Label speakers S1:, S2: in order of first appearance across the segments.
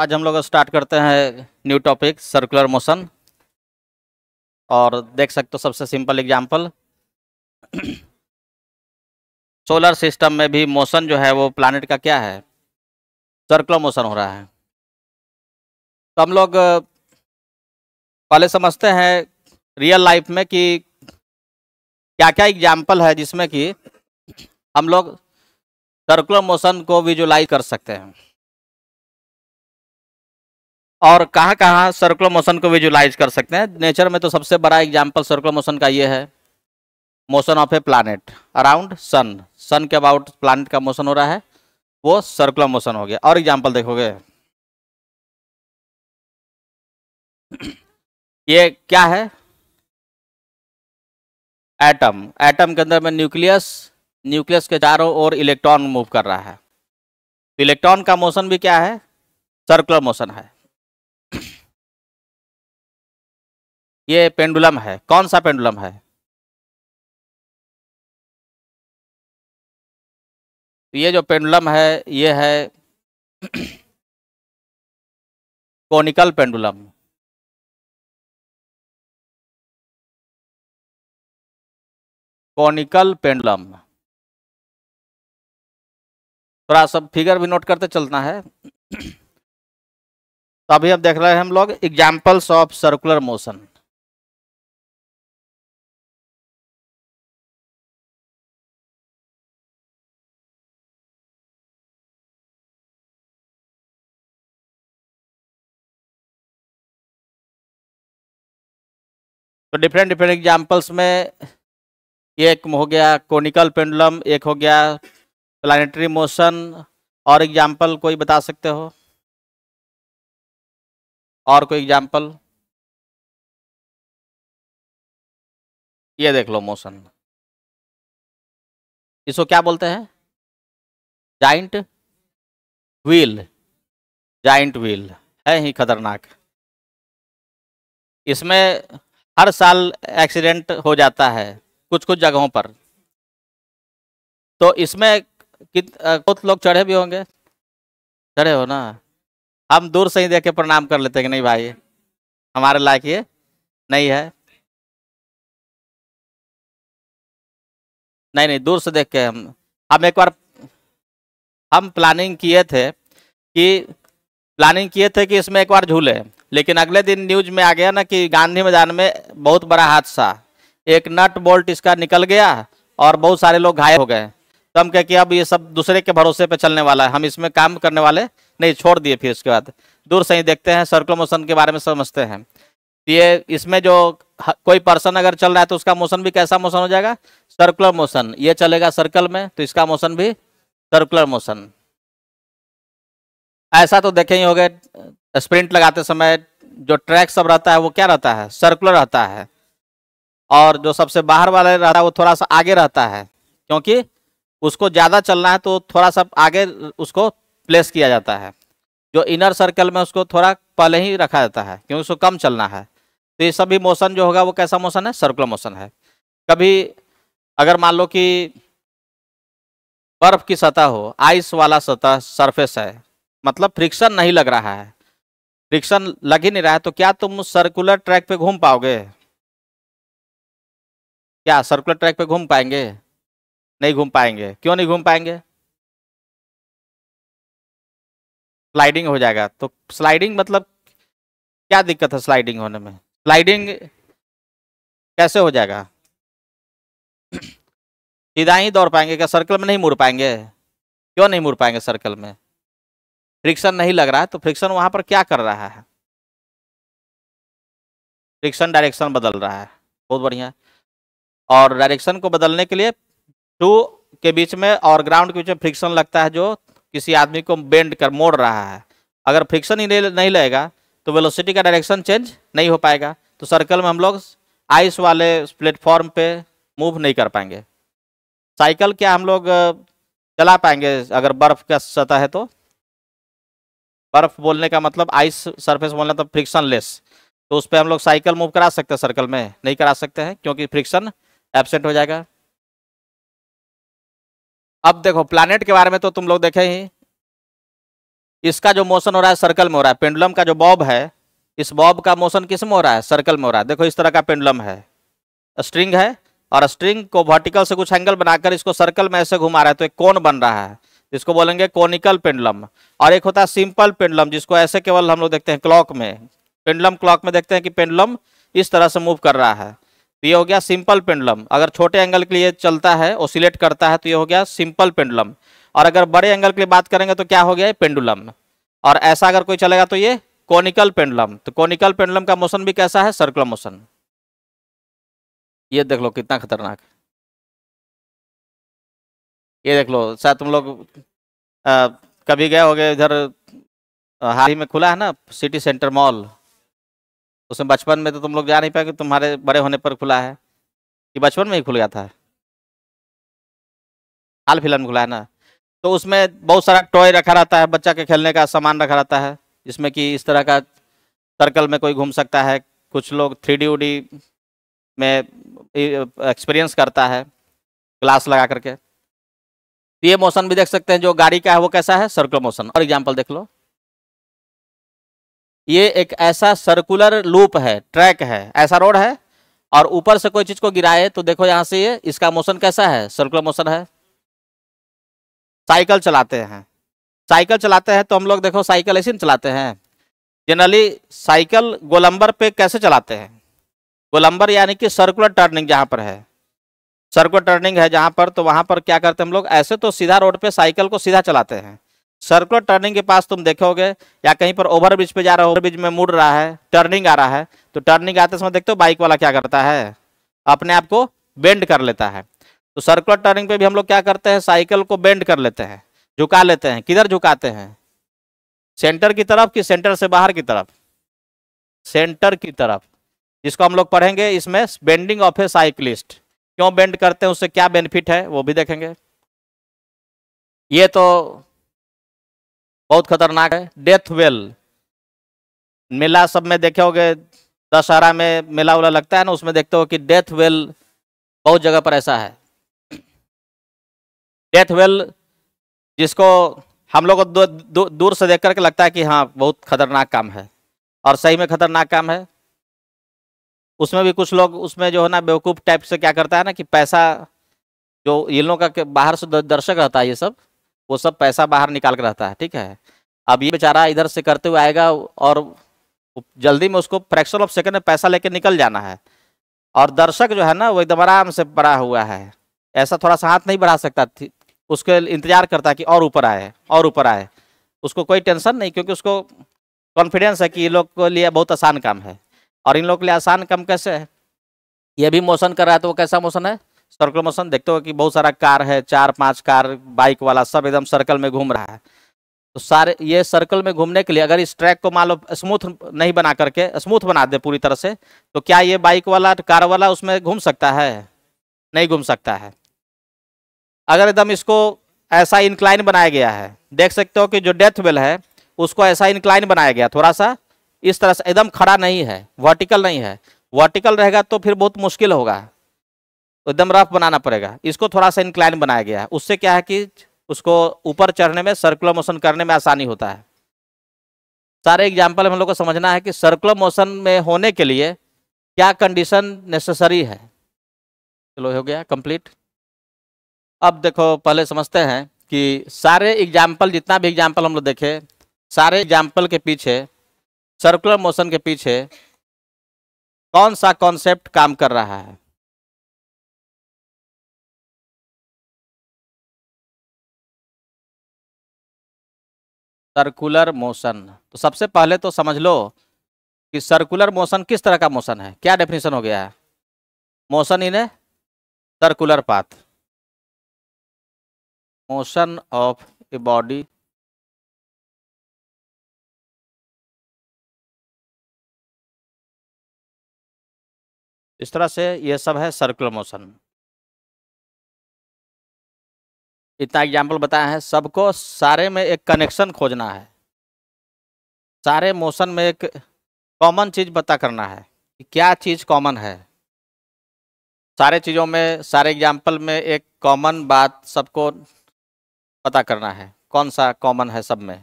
S1: आज हम लोग स्टार्ट करते हैं न्यू टॉपिक सर्कुलर मोशन और देख सकते हो सबसे सिंपल एग्जांपल सोलर सिस्टम में भी मोशन जो है वो प्लानट का क्या है सर्कुलर मोशन हो रहा है तो हम लोग पहले समझते हैं रियल लाइफ में कि क्या क्या एग्जाम्पल है जिसमें कि हम लोग सर्कुलर मोशन को विजुलाइज कर सकते हैं और कहाँ कहाँ सर्कुलर मोशन को विजुलाइज कर सकते हैं नेचर में तो सबसे बड़ा एग्जाम्पल सर्कुलर मोशन का ये है motion of a planet around sun sun के अबाउट प्लानट का मोशन हो रहा है वो सर्कुलर मोशन हो गया और एग्जाम्पल देखोगे ये क्या है एटम एटम के अंदर में न्यूक्लियस न्यूक्लियस के चारों ओर इलेक्ट्रॉन मूव कर रहा है इलेक्ट्रॉन का मोशन भी क्या है सर्कुलर मोशन है ये पेंडुलम है
S2: कौन सा पेंडुलम है तो ये जो पेंडुलम है ये है कोनिकल पेंडुलम कॉनिकल पेंडुलम
S1: थोड़ा सब फिगर भी नोट करते चलना है तो अभी हम देख रहे हैं हम लोग एग्जाम्पल्स ऑफ सर्कुलर मोशन तो डिफरेंट डिफरेंट एग्जाम्पल्स में एक हो गया कोनिकल पेंडुलम एक हो गया प्लानिटरी मोशन और एग्जाम्पल कोई बता सकते हो
S2: और कोई एग्जाम्पल ये देख लो मोशन इसको क्या बोलते हैं जाइंट व्हील जाइंट
S1: व्हील है ही खतरनाक इसमें हर साल एक्सीडेंट हो जाता है कुछ कुछ जगहों पर तो इसमें कित बहुत लोग चढ़े भी होंगे चढ़े हो ना हम दूर से ही देख के प्रणाम कर लेते हैं कि नहीं भाई हमारे लायक ये नहीं है
S2: नहीं नहीं दूर से देख के हम
S1: हम एक बार हम प्लानिंग किए थे कि प्लानिंग किए थे कि इसमें एक बार झूले लेकिन अगले दिन न्यूज में आ गया ना कि गांधी मैदान में बहुत बड़ा हादसा एक नट बोल्ट इसका निकल गया और बहुत सारे लोग घायल हो गए तो हम कह अब ये सब दूसरे के भरोसे पे चलने वाला है हम इसमें काम करने वाले नहीं छोड़ दिए फिर उसके बाद दूर से ही देखते हैं सर्कुलर मोशन के बारे में समझते हैं ये इसमें जो कोई पर्सन अगर चल रहा है तो उसका मोशन भी कैसा मोशन हो जाएगा सर्कुलर मोशन ये चलेगा सर्कल में तो इसका मोशन भी सर्कुलर मोशन ऐसा तो देखे ही हो गए स्प्रिंट लगाते समय जो ट्रैक सब रहता है वो क्या रहता है सर्कुलर रहता है और जो सबसे बाहर वाला रहता है वो थोड़ा सा आगे रहता है क्योंकि उसको ज़्यादा चलना है तो थोड़ा सा आगे उसको प्लेस किया जाता है जो इनर सर्कल में उसको थोड़ा पहले ही रखा जाता है क्योंकि उसको कम चलना है तो ये सभी मोशन जो होगा वो कैसा मोशन है सर्कुलर मोशन है कभी अगर मान लो कि बर्फ की सतह हो आइस वाला सतह सरफेस है मतलब फ्रिक्शन नहीं लग रहा है फ्रिक्शन लग ही नहीं रहा है तो क्या तुम सर्कुलर ट्रैक पे घूम पाओगे क्या सर्कुलर ट्रैक पे घूम पाएंगे नहीं घूम पाएंगे क्यों नहीं
S2: घूम पाएंगे स्लाइडिंग हो जाएगा तो
S1: स्लाइडिंग मतलब क्या दिक्कत है स्लाइडिंग होने में स्लाइडिंग कैसे हो जाएगा सीधा ही दौड़ पाएंगे क्या सर्कल में नहीं मुड़ पाएंगे क्यों नहीं मुड़ पाएंगे सर्कल में फ्रिक्शन नहीं लग रहा है तो फ्रिक्शन वहां पर क्या कर रहा है फ्रिक्शन डायरेक्शन बदल रहा है बहुत बढ़िया और डायरेक्शन को बदलने के लिए टू के बीच में और ग्राउंड के बीच में फ्रिक्शन लगता है जो किसी आदमी को बेंड कर मोड़ रहा है अगर फ्रिक्शन ही नहीं लगेगा तो वेलोसिटी का डायरेक्शन चेंज नहीं हो पाएगा तो सर्कल में हम लोग आइस वाले प्लेटफॉर्म पे मूव नहीं कर पाएंगे साइकिल क्या हम लोग चला पाएंगे अगर बर्फ का सतह है तो बर्फ बोलने का मतलब आइस सरफेस बोलने तो फ्रिक्शन लेस तो उस पर हम लोग साइकिल मूव करा सकते हैं सर्कल में नहीं करा सकते हैं क्योंकि फ्रिक्शन एबसेंट हो जाएगा अब देखो प्लानट के बारे में तो तुम लोग देखे ही इसका जो मोशन हो रहा है सर्कल में हो रहा है पेंडुलम का जो बॉब है इस बॉब का मोशन किस में हो रहा है सर्कल में हो रहा है देखो इस तरह का पेंडुलम है स्ट्रिंग है और स्ट्रिंग को वर्टिकल से कुछ एंगल बनाकर इसको सर्कल में ऐसे घुमा रहा है तो एक कोन बन रहा है जिसको बोलेंगे कॉनिकल पेंडलम और एक होता है सिंपल पेंडलम जिसको ऐसे केवल हम लोग देखते हैं क्लॉक में पेंडलम क्लॉक में देखते हैं कि पेंडलम इस तरह से मूव कर रहा है तो ये हो गया सिंपल पेंडलम अगर छोटे एंगल के लिए चलता है ओसिलेट करता है तो ये हो गया सिंपल पेंडलम और अगर बड़े एंगल के लिए बात करेंगे तो क्या हो गया पेंडुलम और ऐसा अगर कोई चलेगा तो ये कॉनिकल पेंडलम तो कॉनिकल पेंडलम का मोशन भी कैसा है सर्कुलर मोशन ये देख लो कितना खतरनाक है ये देख लो शायद तुम लोग कभी गए हो गए इधर हाल ही में खुला है ना सिटी सेंटर मॉल उसमें बचपन में तो तुम लोग जा नहीं पाए कि तुम्हारे बड़े होने पर खुला है कि बचपन में ही खुल गया था हाल फिलहाल में खुला है ना तो उसमें बहुत सारा टॉय रखा रहता है बच्चा के खेलने का सामान रखा रहता है जिसमें कि इस तरह का सर्कल में कोई घूम सकता है कुछ लोग थ्री डी उडी में एक्सपीरियंस करता है क्लास लगा करके तो ये मोशन भी देख सकते हैं जो गाड़ी का है वो कैसा है सर्कुलर मोशन और एग्जाम्पल देख लो ये एक ऐसा सर्कुलर लूप है ट्रैक है ऐसा रोड है और ऊपर से कोई चीज को गिराए तो देखो यहां से ये इसका मोशन कैसा है सर्कुलर मोशन है साइकिल चलाते हैं साइकिल चलाते हैं तो हम लोग देखो साइकिल ऐसे चलाते हैं जनरली साइकिल गोलंबर पे कैसे चलाते हैं गोलंबर यानी कि सर्कुलर टर्निंग जहां पर है सर्कुलर टर्निंग है जहाँ पर तो वहाँ पर क्या करते हैं हम लोग ऐसे तो सीधा रोड पे साइकिल को सीधा चलाते हैं सर्कुलर टर्निंग के पास तुम देखोगे या कहीं पर ओवर ब्रिज पे जा रहे हो ओवरब्रिज में मुड़ रहा है टर्निंग आ रहा है तो टर्निंग आते समय देखते हो बाइक वाला क्या करता है अपने आप को बेंड कर लेता है तो सर्कुलर टर्निंग पे भी हम लोग क्या करते हैं साइकिल को बेंड कर लेते हैं झुका लेते हैं किधर झुकाते हैं सेंटर की तरफ कि सेंटर से बाहर की तरफ सेंटर की तरफ जिसको हम लोग पढ़ेंगे इसमें बेंडिंग ऑफ ए साइकिलिस्ट क्यों बेंड करते हैं उससे क्या बेनिफिट है वो भी देखेंगे ये तो बहुत खतरनाक है डेथ वेल मेला सब में देखे होगे दशहरा में मेला वेला लगता है ना उसमें देखते हो कि डेथ वेल बहुत जगह पर ऐसा है डेथ वेल जिसको हम लोग दूर से देख करके लगता है कि हाँ बहुत खतरनाक काम है और सही में खतरनाक काम है उसमें भी कुछ लोग उसमें जो है ना बेवकूफ़ टाइप से क्या करता है ना कि पैसा जो ये लोगों का बाहर से दर्शक रहता है ये सब वो सब पैसा बाहर निकाल कर रहता है ठीक है अब ये बेचारा इधर से करते हुए आएगा और जल्दी में उसको फ्रैक्शन ऑफ सेकंड में पैसा लेके निकल जाना है और दर्शक जो है ना वो एकदम आराम से पड़ा हुआ है ऐसा थोड़ा सा हाथ नहीं बढ़ा सकता उसके इंतजार करता कि और ऊपर आए और ऊपर आए उसको कोई टेंशन नहीं क्योंकि उसको कॉन्फिडेंस है कि ये लोग के लिए बहुत आसान काम है और इन लोग के लिए आसान काम कैसे है ये भी मोशन कर रहा है तो वो कैसा मोशन है सर्कुलर मोशन देखते हो कि बहुत सारा कार है चार पांच कार बाइक वाला सब एकदम सर्कल में घूम रहा है तो सारे ये सर्कल में घूमने के लिए अगर इस ट्रैक को मान लो स्मूथ नहीं बना करके स्मूथ बना दे पूरी तरह से तो क्या ये बाइक वाला कार वाला उसमें घूम सकता है नहीं घूम सकता है अगर एकदम इसको ऐसा इंक्लाइन बनाया गया है देख सकते हो कि जो डेथ वेल है उसको ऐसा इंक्लाइन बनाया गया थोड़ा सा इस तरह से एकदम खड़ा नहीं है वर्टिकल नहीं है वर्टिकल रहेगा तो फिर बहुत मुश्किल होगा एकदम रफ बनाना पड़ेगा इसको थोड़ा सा इंक्लाइन बनाया गया है उससे क्या है कि उसको ऊपर चढ़ने में सर्कुलर मोशन करने में आसानी होता है सारे एग्जाम्पल हम लोग को समझना है कि सर्कुलर मोशन में होने के लिए क्या कंडीशन नेसेसरी है चलो हो गया कंप्लीट अब देखो पहले समझते हैं कि सारे एग्जाम्पल जितना भी एग्जाम्पल हम लोग देखे सारे एग्जाम्पल के पीछे सर्कुलर मोशन के पीछे कौन सा कॉन्सेप्ट काम कर रहा है सर्कुलर मोशन तो सबसे पहले तो समझ लो कि सर्कुलर मोशन किस तरह का मोशन है क्या डेफिनेशन हो गया है motion in a circular path
S2: motion of a body इस तरह से
S1: ये सब है सर्कुलर मोशन इतना एग्जाम्पल बताया है सबको सारे में एक कनेक्शन खोजना है सारे मोशन में एक कॉमन चीज़ पता करना है कि क्या चीज़ कॉमन है सारे चीज़ों में सारे एग्जाम्पल में एक कॉमन बात सबको पता करना है कौन सा कॉमन है सब में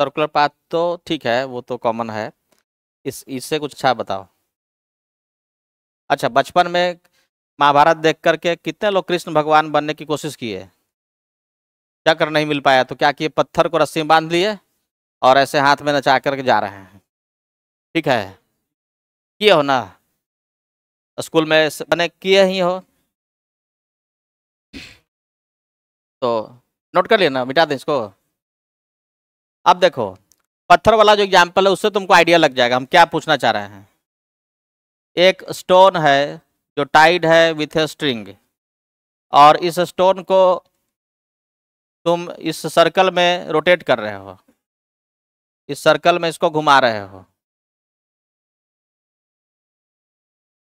S1: सर्कुलर पाथ तो ठीक है वो तो कॉमन है इस इससे कुछ अच्छा बताओ अच्छा बचपन में महाभारत देख करके कितने लोग कृष्ण भगवान बनने की कोशिश किए क्या कर नहीं मिल पाया तो क्या किए पत्थर को रस्सी में बांध लिए और ऐसे हाथ में नचा करके जा रहे हैं ठीक है किए हो
S2: ना स्कूल में बने किए ही हो
S1: तो नोट कर लिए ना मिटा दें इसको अब देखो पत्थर वाला जो एग्जाम्पल है उससे तुमको आइडिया लग जाएगा हम क्या पूछना चाह रहे हैं एक स्टोन है जो टाइड है विथ ए स्ट्रिंग और इस स्टोन को तुम इस सर्कल में रोटेट कर रहे हो
S2: इस सर्कल में इसको घुमा रहे हो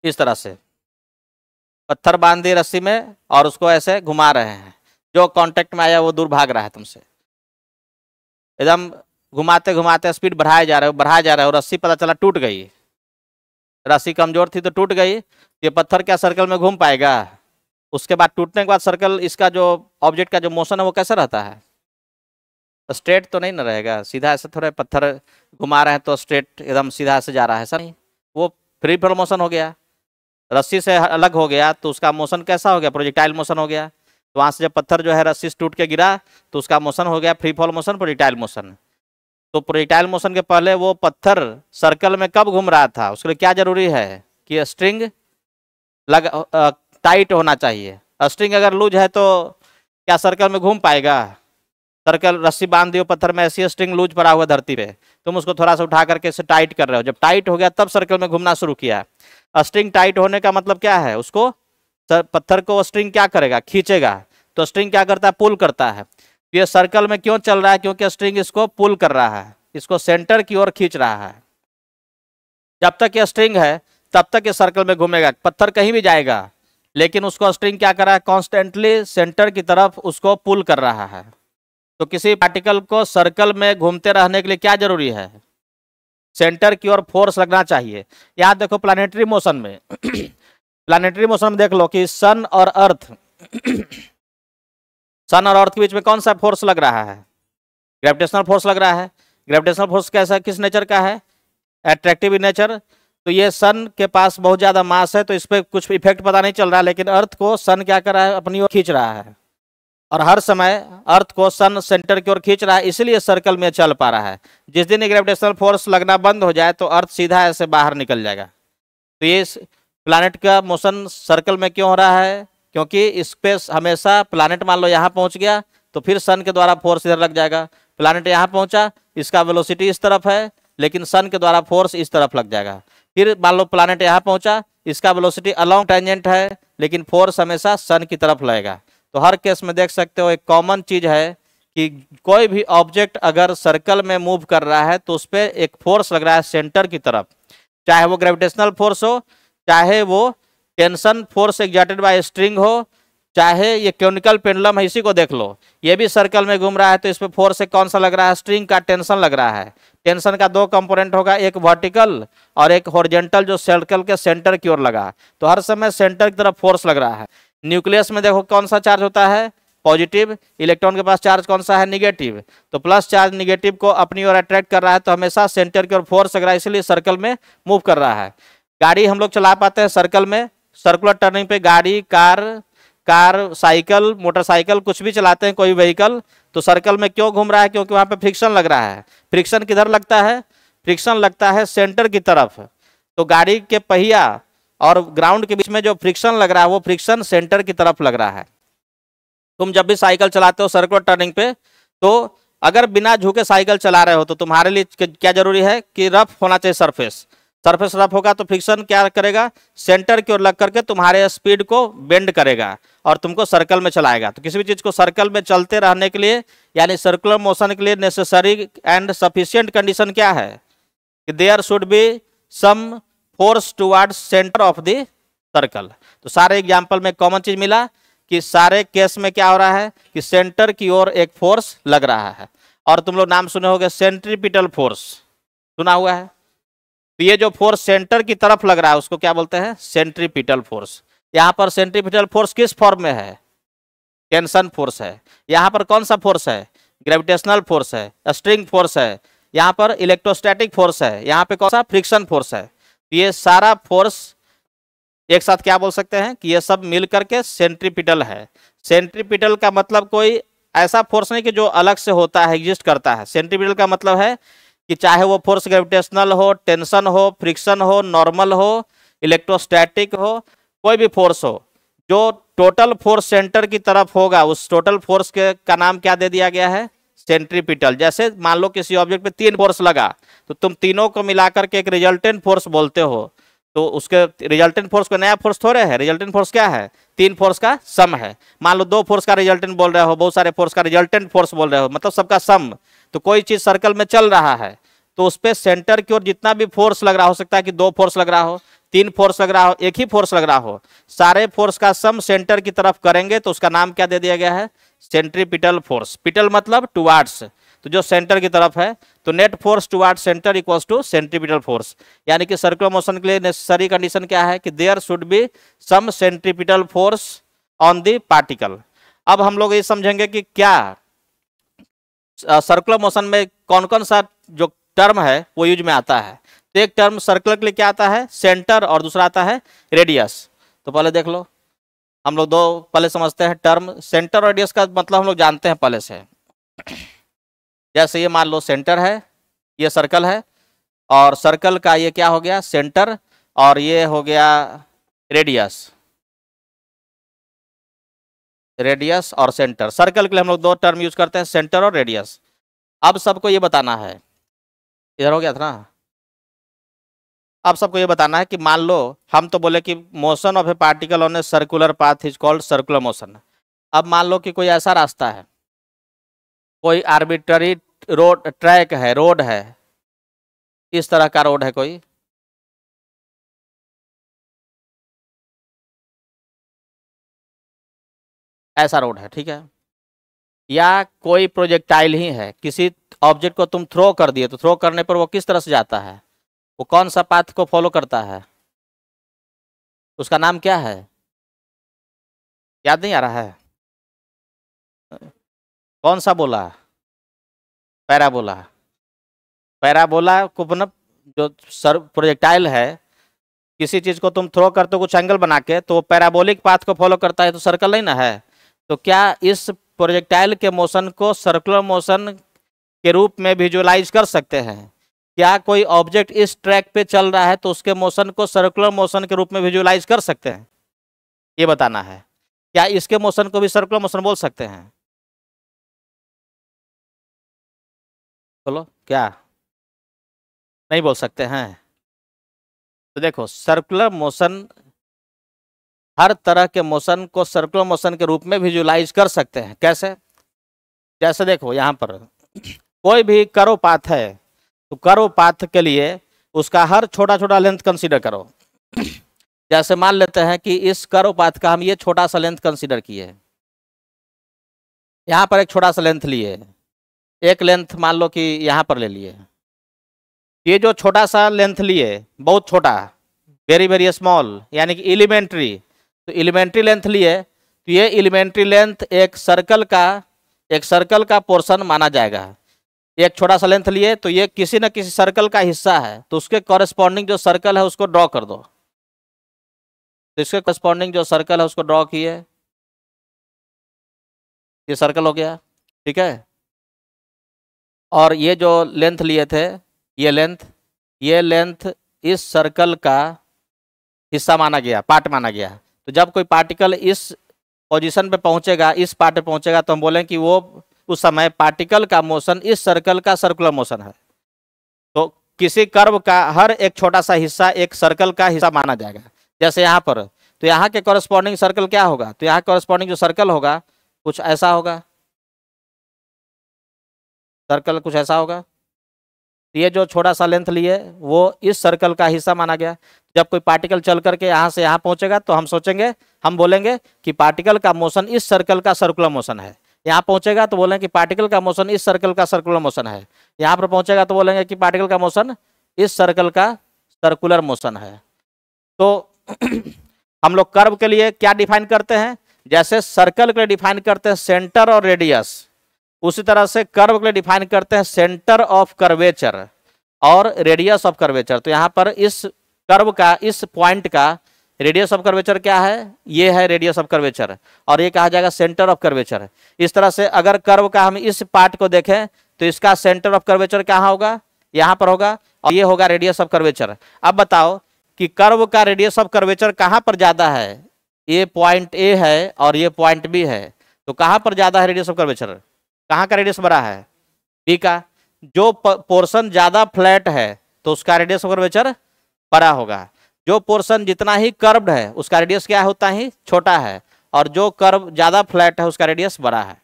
S1: इस तरह से पत्थर बांध दिए रस्सी में और उसको ऐसे घुमा रहे हैं जो कांटेक्ट में आया वो दूर भाग रहा है तुमसे एकदम घुमाते घुमाते स्पीड बढ़ाया जा रहा है बढ़ाया जा रहा है और रस्सी पता चला टूट गई रस्सी कमजोर थी तो टूट गई ये पत्थर क्या सर्कल में घूम पाएगा उसके बाद टूटने के बाद सर्कल इसका जो ऑब्जेक्ट का जो मोशन है वो कैसा रहता है स्ट्रेट तो नहीं ना रहेगा सीधा ऐसे थोड़े पत्थर घुमा रहे हैं तो स्ट्रेट एकदम सीधा ऐसे जा रहा है ऐसा नहीं वो फ्री फॉल मोशन हो गया रस्सी से अलग हो गया तो उसका मोशन कैसा हो गया प्रोजेक्टाइल मोशन हो गया तो वहाँ से जब पत्थर जो है रस्सी से टूट के गिरा तो उसका मोशन हो गया free fall motion projectile motion तो प्रोजेक्टाइल मोशन के पहले वो पत्थर सर्कल में कब घूम रहा था उसके लिए क्या जरूरी है कि स्ट्रिंग लग टाइट होना चाहिए स्ट्रिंग अगर लूज है तो क्या सर्कल में घूम पाएगा सर्कल रस्सी बांध दियो पत्थर में ऐसी स्ट्रिंग लूज पड़ा हुआ धरती पे तुम उसको थोड़ा सा उठा करके इसे टाइट कर रहे हो जब टाइट हो गया तब सर्कल में घूमना शुरू किया स्ट्रिंग टाइट होने का मतलब क्या है उसको पत्थर को स्ट्रिंग क्या करेगा खींचेगा तो स्ट्रिंग क्या करता है पुल करता है तो ये सर्कल में क्यों चल रहा है क्योंकि स्ट्रिंग इसको पुल कर रहा है इसको सेंटर की ओर खींच रहा है जब तक ये स्ट्रिंग है तब तक ये सर्कल में घूमेगा पत्थर कहीं भी जाएगा लेकिन उसको स्ट्रिंग क्या कर रहा है कॉन्स्टेंटली सेंटर की तरफ उसको पुल कर रहा है तो किसी पार्टिकल को सर्कल में घूमते रहने के लिए क्या जरूरी है सेंटर की ओर फोर्स लगना चाहिए याद देखो प्लानिटरी मोशन में प्लानिटरी मोशन में देख लो कि सन और अर्थ सन और अर्थ के बीच में कौन सा फोर्स लग रहा है ग्रेविटेशनल फोर्स लग रहा है ग्रेविटेशनल फोर्स कैसा किस नेचर का है एट्रैक्टिव इन नेचर तो ये सन के पास बहुत ज़्यादा मास है तो इस पर कुछ इफेक्ट पता नहीं चल रहा है लेकिन अर्थ को सन क्या कर रहा है अपनी ओर खींच रहा है और हर समय अर्थ को सन सेंटर की ओर खींच रहा है इसलिए सर्कल में चल पा रहा है जिस दिन ग्रेविटेशनल फोर्स लगना बंद हो जाए तो अर्थ सीधा ऐसे बाहर निकल जाएगा तो ये प्लानट का मोशन सर्कल में क्यों हो रहा है क्योंकि स्पेस हमेशा प्लानट मान लो यहाँ पहुँच गया तो फिर सन के द्वारा फोर्स इधर लग जाएगा प्लानट यहाँ पहुँचा इसका वेलोसिटी इस तरफ है लेकिन सन के द्वारा फोर्स इस तरफ लग जाएगा फिर मान लो प्लानट यहाँ पहुँचा इसका वेलोसिटी अलॉन्ग टेंजेंट है लेकिन फोर्स हमेशा सन की तरफ लगेगा तो हर केस में देख सकते हो एक कॉमन चीज़ है कि कोई भी ऑब्जेक्ट अगर सर्कल में मूव कर रहा है तो उस पर एक फोर्स लग रहा है सेंटर की तरफ चाहे वो ग्रेविटेशनल फोर्स हो चाहे वो tension force exerted by string हो चाहे ये क्यूनिकल पेंडलम है इसी को देख लो ये भी सर्कल में घूम रहा है तो इस पर फोर्स से कौन सा लग रहा है स्ट्रिंग का टेंशन लग रहा है टेंशन का दो कंपोनेंट होगा एक वर्टिकल और एक हॉरिजेंटल जो सर्कल के सेंटर की ओर लगा तो हर समय सेंटर की तरफ फोर्स लग रहा है न्यूक्लियस में देखो कौन सा चार्ज होता है पॉजिटिव इलेक्ट्रॉन के पास चार्ज कौन सा है निगेटिव तो प्लस चार्ज निगेटिव को अपनी ओर अट्रैक्ट कर रहा है तो हमेशा सेंटर की ओर फोर्स लग रहा है इसलिए सर्कल में मूव कर रहा है गाड़ी हम लोग चला पाते हैं सर्कल में सर्कुलर टर्निंग पे गाड़ी कार कार साइकिल मोटरसाइकिल कुछ भी चलाते हैं कोई व्हीकल तो सर्कल में क्यों घूम रहा है क्योंकि वहां पे फ्रिक्शन लग रहा है फ्रिक्शन किधर लगता है फ्रिक्शन लगता है सेंटर की तरफ तो गाड़ी के पहिया और ग्राउंड के बीच में जो फ्रिक्शन लग रहा है वो फ्रिक्शन सेंटर की तरफ लग रहा है तुम जब भी साइकिल चलाते हो सर्कुलर टर्निंग पे तो अगर बिना झुके साइकिल चला रहे हो तो तुम्हारे लिए क्या जरूरी है कि रफ होना चाहिए सरफेस सरफेस रफ होगा तो फ्रिक्शन क्या करेगा सेंटर की ओर लग करके तुम्हारे स्पीड को बेंड करेगा और तुमको सर्कल में चलाएगा तो किसी भी चीज़ को सर्कल में चलते रहने के लिए यानी सर्कुलर मोशन के लिए नेसेसरी एंड सफिशियंट कंडीशन क्या है कि there should be some force towards centre of the circle तो सारे एग्जाम्पल में कॉमन चीज़ मिला कि सारे केस में क्या हो रहा है कि सेंटर की ओर एक फोर्स लग रहा है और तुम लोग नाम सुने होगे सेंट्रीपिटल फोर्स सुना हुआ है तो ये जो फोर्स सेंटर की तरफ लग रहा है उसको क्या बोलते हैं सेंट्रीपिटल फोर्स यहाँ पर सेंट्रीपिटल फोर्स किस फॉर्म में है टेंशन फोर्स है यहाँ पर कौन सा फोर्स है ग्रेविटेशनल फोर्स है स्ट्रिंग फोर्स है यहाँ पर इलेक्ट्रोस्टैटिक फोर्स है यहाँ पे कौन सा फ्रिक्शन फोर्स है तो ये सारा फोर्स एक साथ क्या बोल सकते हैं कि ये सब मिल करके सेंट्रीपिटल है सेंट्रीपिटल का मतलब कोई ऐसा फोर्स नहीं कि जो अलग से होता है एग्जिस्ट करता है सेंट्रीपिटल का मतलब है कि चाहे वो फोर्स ग्रेविटेशनल हो टेंशन हो फ्रिक्शन हो नॉर्मल हो इलेक्ट्रोस्टैटिक हो कोई भी फोर्स हो जो टोटल फोर्स सेंटर की तरफ होगा उस टोटल फोर्स के का नाम क्या दे दिया गया है सेंट्रीपिटल जैसे मान लो किसी ऑब्जेक्ट पे तीन फोर्स लगा तो तुम तीनों को मिलाकर के एक रिजल्टेंट फोर्स बोलते हो तो उसके रिजल्टेंट फोर्स को नया फोर्स थोड़े है रिजल्टेंट फोर्स क्या है तीन फोर्स का सम है मान लो दो फोर्स का रिजल्टेंट बोल रहे हो बहुत सारे फोर्स का रिजल्टेंट फोर्स बोल रहे हो मतलब सबका सम तो कोई चीज सर्कल में चल रहा है तो उस पर सेंटर की ओर जितना भी फोर्स लग रहा हो सकता है कि दो फोर्स लग रहा हो तीन फोर्स लग रहा हो एक ही फोर्स लग रहा हो सारे फोर्स का सम सेंटर की तरफ करेंगे तो उसका नाम क्या दे दिया गया है सेंट्रीपिटल फोर्स पिटल मतलब टुवार्ड्स तो जो सेंटर की तरफ है तो net force toward centre equals to centripetal force यानी कि सर्कुलर मोशन के लिए नेसेसरी कंडीशन क्या है कि there should be some centripetal force on the particle अब हम लोग ये समझेंगे कि क्या सर्कुलर मोशन में कौन कौन सा जो टर्म है वो यूज में आता है तो एक टर्म सर्कुलर के लिए क्या आता है सेंटर और दूसरा आता है रेडियस तो पहले देख लो हम लोग दो पहले समझते हैं टर्म सेंटर और रेडियस का मतलब हम लोग जानते हैं पहले से जैसे ये मान लो सेंटर है ये सर्कल है और सर्कल का ये क्या हो गया सेंटर और ये हो गया रेडियस रेडियस और सेंटर सर्कल के लिए हम लोग दो टर्म यूज करते हैं सेंटर और रेडियस अब सबको ये बताना है इधर हो गया था ना अब सबको ये बताना है कि मान लो हम तो बोले कि motion of a particle on a circular path is called circular motion अब मान लो कि कोई ऐसा रास्ता है कोई आर्बिट्ररी रोड ट्रैक है रोड है इस तरह का रोड है कोई ऐसा रोड है ठीक है या कोई प्रोजेक्टाइल ही है किसी ऑब्जेक्ट को तुम थ्रो कर दिए तो थ्रो करने पर वो किस तरह से जाता है वो कौन सा पाथ को फॉलो करता है उसका नाम क्या है याद नहीं आ रहा है कौन सा बोला पैराबोला पैराबोला को मतलब जो सर प्रोजेक्टाइल है किसी चीज़ को तुम थ्रो करते हो कुछ एंगल बना के तो वो पैराबोलिक पाथ को फॉलो करता है तो सर्कल नहीं ना है तो क्या इस प्रोजेक्टाइल के मोशन को सर्कुलर मोशन के रूप में विजुअलाइज कर सकते हैं क्या कोई ऑब्जेक्ट इस ट्रैक पे चल रहा है तो उसके मोशन को सर्कुलर मोशन के रूप में विजुअलाइज कर सकते हैं ये बताना है क्या इसके मोशन को भी सर्कुलर मोशन बोल सकते हैं बोलो क्या नहीं बोल सकते हैं तो देखो सर्कुलर मोशन हर तरह के मोशन को सर्कुलर मोशन के रूप में विजुलाइज कर सकते हैं कैसे जैसे देखो यहाँ पर कोई भी करो पाथ है तो करो पाथ के लिए उसका हर छोटा छोटा लेंथ कंसीडर करो जैसे मान लेते हैं कि इस करो पाथ का हम ये छोटा सा लेंथ कंसीडर किए यहाँ पर एक छोटा सा लेंथ लिए एक लेंथ मान लो कि यहाँ पर ले लिए ये जो छोटा सा लेंथ लिए बहुत छोटा वेरी वेरी स्मॉल यानी कि एलिमेंट्री तो एलिमेंट्री लेंथ लिए तो ये एलिमेंट्री लेंथ एक सर्कल का एक सर्कल का पोर्शन माना जाएगा एक छोटा सा लेंथ लिए तो ये किसी न किसी सर्कल का हिस्सा है तो उसके कॉरेस्पॉन्डिंग जो सर्कल है उसको ड्रॉ कर दो तो इसके कॉरेस्पॉन्डिंग जो सर्कल है उसको ड्रॉ किए ये सर्कल हो गया ठीक है और ये जो लेंथ लिए थे ये लेंथ ये लेंथ इस सर्कल का हिस्सा माना गया पार्ट माना गया तो जब कोई पार्टिकल इस पोजीशन पे पहुंचेगा इस पार्ट पे पहुंचेगा तो हम बोलें कि वो उस समय पार्टिकल का मोशन इस सर्कल का सर्कुलर मोशन है तो किसी कर्व का हर एक छोटा सा हिस्सा एक सर्कल का हिस्सा माना जाएगा जैसे यहाँ पर तो यहाँ के कॉरस्पॉन्डिंग सर्कल क्या होगा तो यहाँ कॉरस्पॉन्डिंग जो सर्कल होगा कुछ ऐसा होगा सर्कल कुछ ऐसा होगा तो ये जो छोटा सा लेंथ लिए वो इस सर्कल का हिस्सा माना गया जब कोई पार्टिकल चल करके यहाँ से यहाँ पहुँचेगा तो हम सोचेंगे हम बोलेंगे कि पार्टिकल का मोशन इस सर्कल का सर्कुलर मोशन है यहाँ पहुँचेगा तो बोलेंगे कि पार्टिकल का मोशन इस सर्कल का सर्कुलर मोशन है यहाँ पर पहुँचेगा तो बोलेंगे कि पार्टिकल का मोशन इस सर्कल का सर्कुलर मोशन है तो हम लोग कर्व के लिए क्या डिफाइन करते हैं जैसे सर्कल के लिए डिफाइन करते हैं सेंटर और रेडियस उसी तरह से कर्व के लिए डिफाइन करते हैं सेंटर ऑफ कर्वेचर और रेडियस ऑफ कर्वेचर तो यहाँ पर इस कर्व का इस पॉइंट का रेडियस ऑफ कर्वेचर क्या है ये है रेडियस ऑफ कर्वेचर और ये कहा जाएगा सेंटर ऑफ कर्वेचर इस तरह से अगर कर्व का हम इस पार्ट को देखें तो इसका सेंटर ऑफ कर्वेचर कहाँ होगा यहाँ पर होगा और ये होगा रेडियस ऑफ कर्वेचर अब बताओ कि कर्व का रेडियस ऑफ कर्वेचर कहाँ पर ज़्यादा है ये पॉइंट ए है और ये पॉइंट बी है तो कहाँ पर ज़्यादा है रेडियस ऑफ कर्वेचर कहाँ का रेडियस बड़ा है बी का जो पोर्शन ज़्यादा फ्लैट है तो उसका रेडियस कर्वेचर बड़ा होगा जो पोर्शन जितना ही कर्व्ड है उसका रेडियस क्या है उतना ही छोटा है और जो कर्व ज़्यादा फ्लैट है उसका रेडियस बड़ा है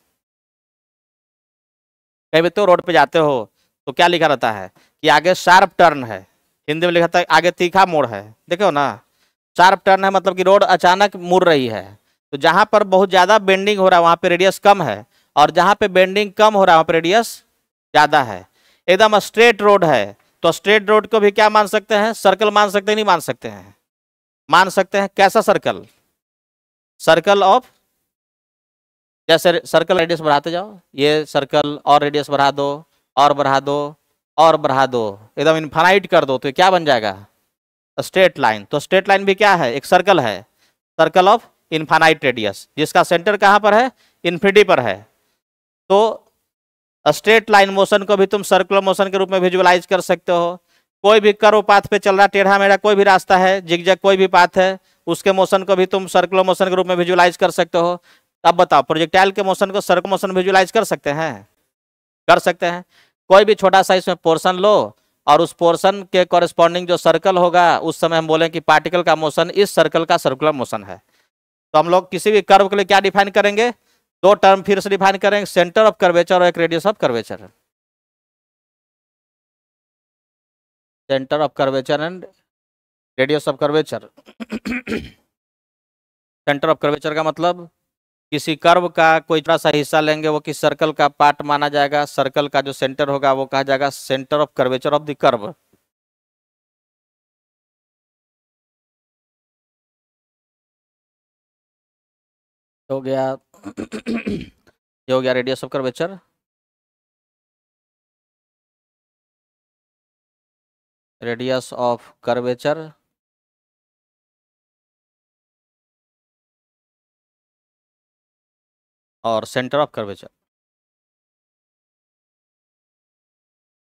S1: कई बच्चे रोड पे जाते हो तो क्या लिखा रहता है कि आगे शार्प टर्न है हिंदी में लिखा था आगे तीखा मोड़ है देखो ना शार्प टर्न है मतलब कि रोड अचानक मुड़ रही है तो जहां पर बहुत ज़्यादा बेंडिंग हो रहा है वहां पर रेडियस कम है और जहां पे बेंडिंग कम हो रहा है पर रेडियस ज्यादा है एकदम स्ट्रेट रोड है तो स्ट्रेट रोड को भी क्या मान सकते हैं सर्कल मान सकते नहीं मान सकते हैं मान सकते हैं कैसा सर्कल सर्कल ऑफ जैसे सर्कल रेडियस बढ़ाते जाओ ये सर्कल और रेडियस बढ़ा दो और बढ़ा दो और बढ़ा दो एकदम इन्फानाइट कर दो तो क्या बन जाएगा स्ट्रेट लाइन तो स्ट्रेट लाइन भी क्या है एक सर्कल है सर्कल ऑफ इन्फानाइट रेडियस जिसका सेंटर कहाँ पर है इन्फिनिटी पर है तो स्ट्रेट लाइन मोशन को भी तुम सर्कुलर मोशन के रूप में विजुअलाइज कर सकते हो कोई भी कर्व पाथ पे चल रहा टेढ़ा मेढ़ा कोई भी रास्ता है जग कोई भी पाथ है उसके मोशन को भी तुम सर्कुलर मोशन के रूप में विजुअलाइज कर सकते हो अब बताओ प्रोजेक्टाइल के मोशन को सर्कुलर मोशन विजुअलाइज कर सकते हैं कर सकते हैं कोई भी छोटा सा इसमें पोर्सन लो और उस पोर्सन के कॉरेस्पॉन्डिंग जो सर्कल होगा उस समय हम बोलें कि पार्टिकल का मोशन इस सर्कल का सर्कुलर मोशन है तो हम लोग किसी भी कर्व के लिए क्या डिफाइन करेंगे दो टर्म फिर से डिफाइन करेंगे सेंटर ऑफ कर्वेचर और एक radius of curvature centre of curvature and radius of curvature centre of curvature का मतलब किसी कर्व का कोई थोड़ा सा हिस्सा लेंगे वो किस सर्कल का पार्ट माना जाएगा सर्कल का जो सेंटर होगा वो कहा जाएगा centre of curvature of the curve
S2: हो गया ये हो गया radius of curvature radius of curvature और सेंटर ऑफ कर्वेचर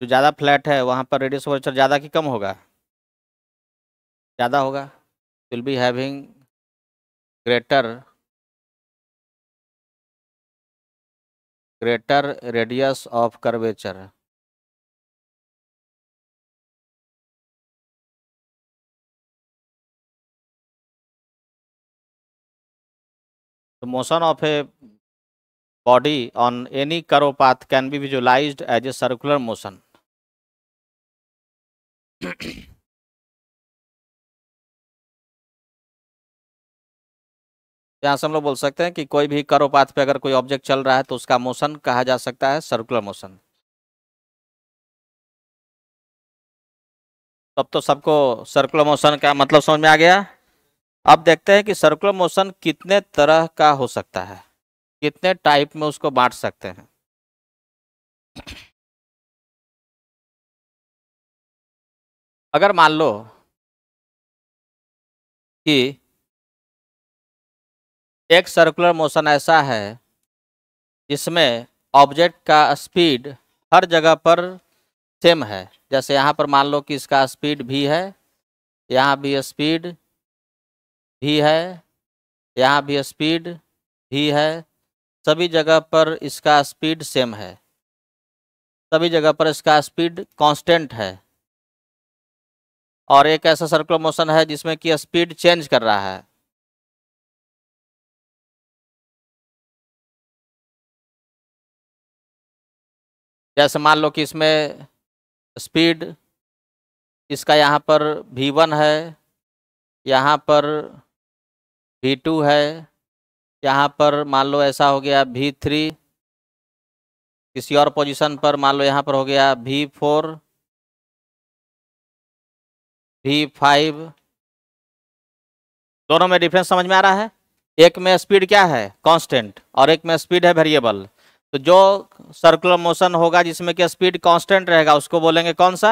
S2: जो ज़्यादा फ्लैट है वहाँ पर रेडियस ऑफ कर्वेचर ज़्यादा कि कम होगा ज़्यादा होगा will be having greater greater radius of curvature
S1: तो motion of a body on any curve path can be visualised as a circular motion तो यहाँ से हम लोग बोल सकते हैं कि कोई भी करो पाथ पे अगर कोई ऑब्जेक्ट चल रहा है तो उसका मोशन कहा जा सकता है सर्कुलर मोशन अब तो सबको सर्कुलर मोशन का मतलब समझ में आ गया अब देखते हैं कि सर्कुलर मोशन कितने तरह का हो सकता है कितने टाइप में उसको बांट सकते हैं अगर मान लो कि एक सर्कुलर मोशन ऐसा है जिसमें ऑब्जेक्ट का स्पीड हर जगह पर सेम है जैसे यहाँ पर मान लो कि इसका स्पीड भी है यहाँ भी स्पीड भी है यहाँ भी स्पीड भी है सभी जगह पर इसका स्पीड सेम है सभी जगह पर इसका स्पीड कांस्टेंट है और एक ऐसा सर्कुलर मोशन है जिसमें कि
S2: स्पीड चेंज कर रहा है जैसे मान लो कि इसमें
S1: स्पीड इसका यहाँ पर वी वन है यहाँ पर वी टू है यहाँ पर मान लो ऐसा हो गया वी थ्री किसी और पोजीशन पर मान लो यहाँ पर हो गया वी फोर
S2: वी फाइव
S1: दोनों में डिफरेंस समझ में आ रहा है एक में स्पीड क्या है कांस्टेंट और एक में स्पीड है वेरिएबल तो जो सर्कुलर मोशन होगा जिसमें कि स्पीड कांस्टेंट रहेगा उसको बोलेंगे कौन सा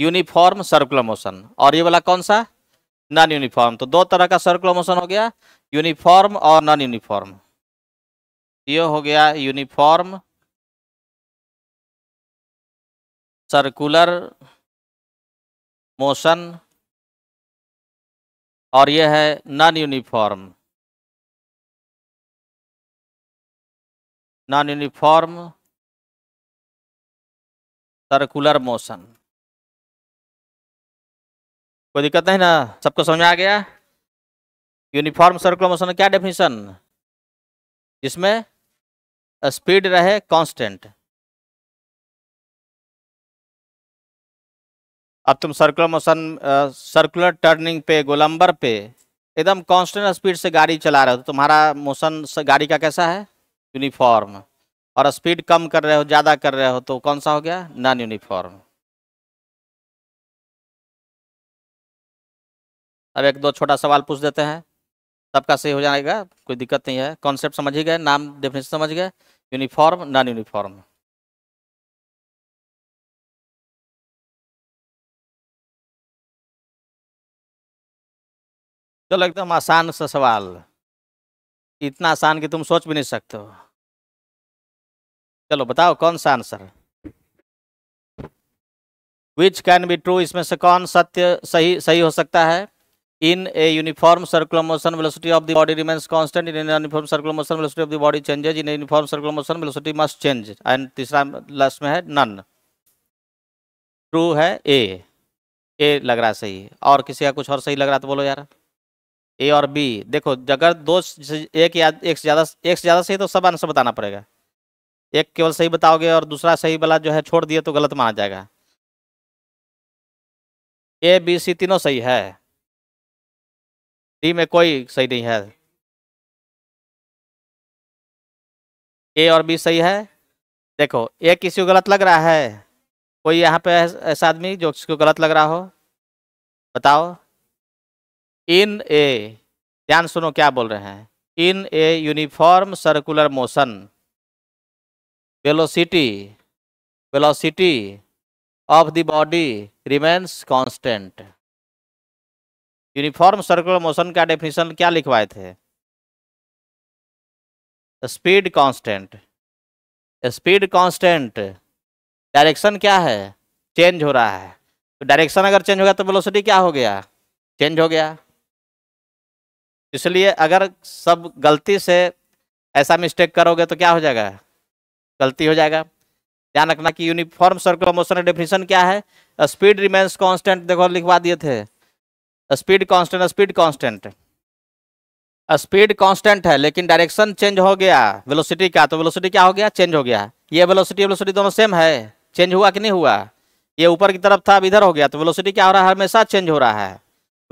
S1: यूनिफॉर्म सर्कुलर मोशन और ये वाला कौन सा नॉन यूनिफॉर्म तो दो तरह का सर्कुलर मोशन हो गया यूनिफॉर्म और नॉन यूनिफॉर्म ये हो गया यूनिफॉर्म
S2: सर्कुलर मोशन और ये है non uniform non uniform
S1: circular motion कोई दिक्कत नहीं ना सबको समझ में आ गया यूनिफॉर्म सर्कुलर मोशन क्या डेफिनेशन
S2: जिसमें स्पीड रहे कांस्टेंट
S1: अब तुम सर्कुलर मोशन सर्कुलर टर्निंग पे गोलंबर पे एकदम कांस्टेंट स्पीड से गाड़ी चला रहे हो तो तुम्हारा मोशन गाड़ी का कैसा है यूनिफॉर्म और स्पीड कम कर रहे हो ज़्यादा कर रहे हो तो कौन सा हो गया नॉन
S2: यूनिफॉर्म अब
S1: एक दो छोटा सवाल पूछ देते हैं सबका सही हो जाएगा कोई दिक्कत नहीं है कॉन्सेप्ट समझ ही गए नाम डेफिनेशन समझ गए यूनिफॉर्म नॉन यूनिफॉर्म चलो एकदम आसान सा सवाल इतना आसान कि तुम सोच भी नहीं सकते हो चलो बताओ कौन सा answer which can be true इसमें से कौन सत्य सही सही हो सकता है in a uniform circular motion velocity of the body remains constant in uniform circular motion velocity of the body changes in uniform circular motion velocity must change and तीसरा लास्ट में है नन ट्रू है ए ए लग रहा सही और किसी का कुछ और सही लग रहा तो बोलो यार ए और बी देखो अगर दो एक या एक से ज़्यादा एक से ज़्यादा सही तो सब आंसर बताना पड़ेगा एक केवल सही बताओगे और दूसरा सही वाला जो है छोड़ दिए तो गलत माना जाएगा ए बी सी तीनों सही है
S2: डी में कोई सही नहीं है
S1: ए और बी सही है देखो ए किसी को गलत लग रहा है कोई यहाँ पे ऐसा आदमी जो किसी को गलत लग रहा हो बताओ इन ए ध्यान सुनो क्या बोल रहे हैं in a uniform circular motion velocity velocity of the body remains constant uniform circular motion का डेफिनेशन क्या लिखवाए थे speed constant speed constant direction क्या है चेंज हो रहा है तो डायरेक्शन अगर चेंज हो गया तो वेलोसिटी क्या हो गया चेंज हो गया इसलिए अगर सब गलती से ऐसा मिस्टेक करोगे तो क्या हो जाएगा गलती हो जाएगा ध्यान रखना कि यूनिफॉर्म सर्कुलर मोशन का डेफिनेशन क्या है स्पीड रिमेन्स कांस्टेंट देखो लिखवा दिए थे speed constant speed constant speed constant है लेकिन डायरेक्शन चेंज हो गया वेलोसिटी का तो वेलोसिटी क्या हो गया चेंज हो गया ये वेलोसिटी वेलोसिटी दोनों सेम है चेंज हुआ कि नहीं हुआ ये ऊपर की तरफ था अब इधर हो गया तो वेलोसिटी क्या हो रहा है हमेशा चेंज हो रहा है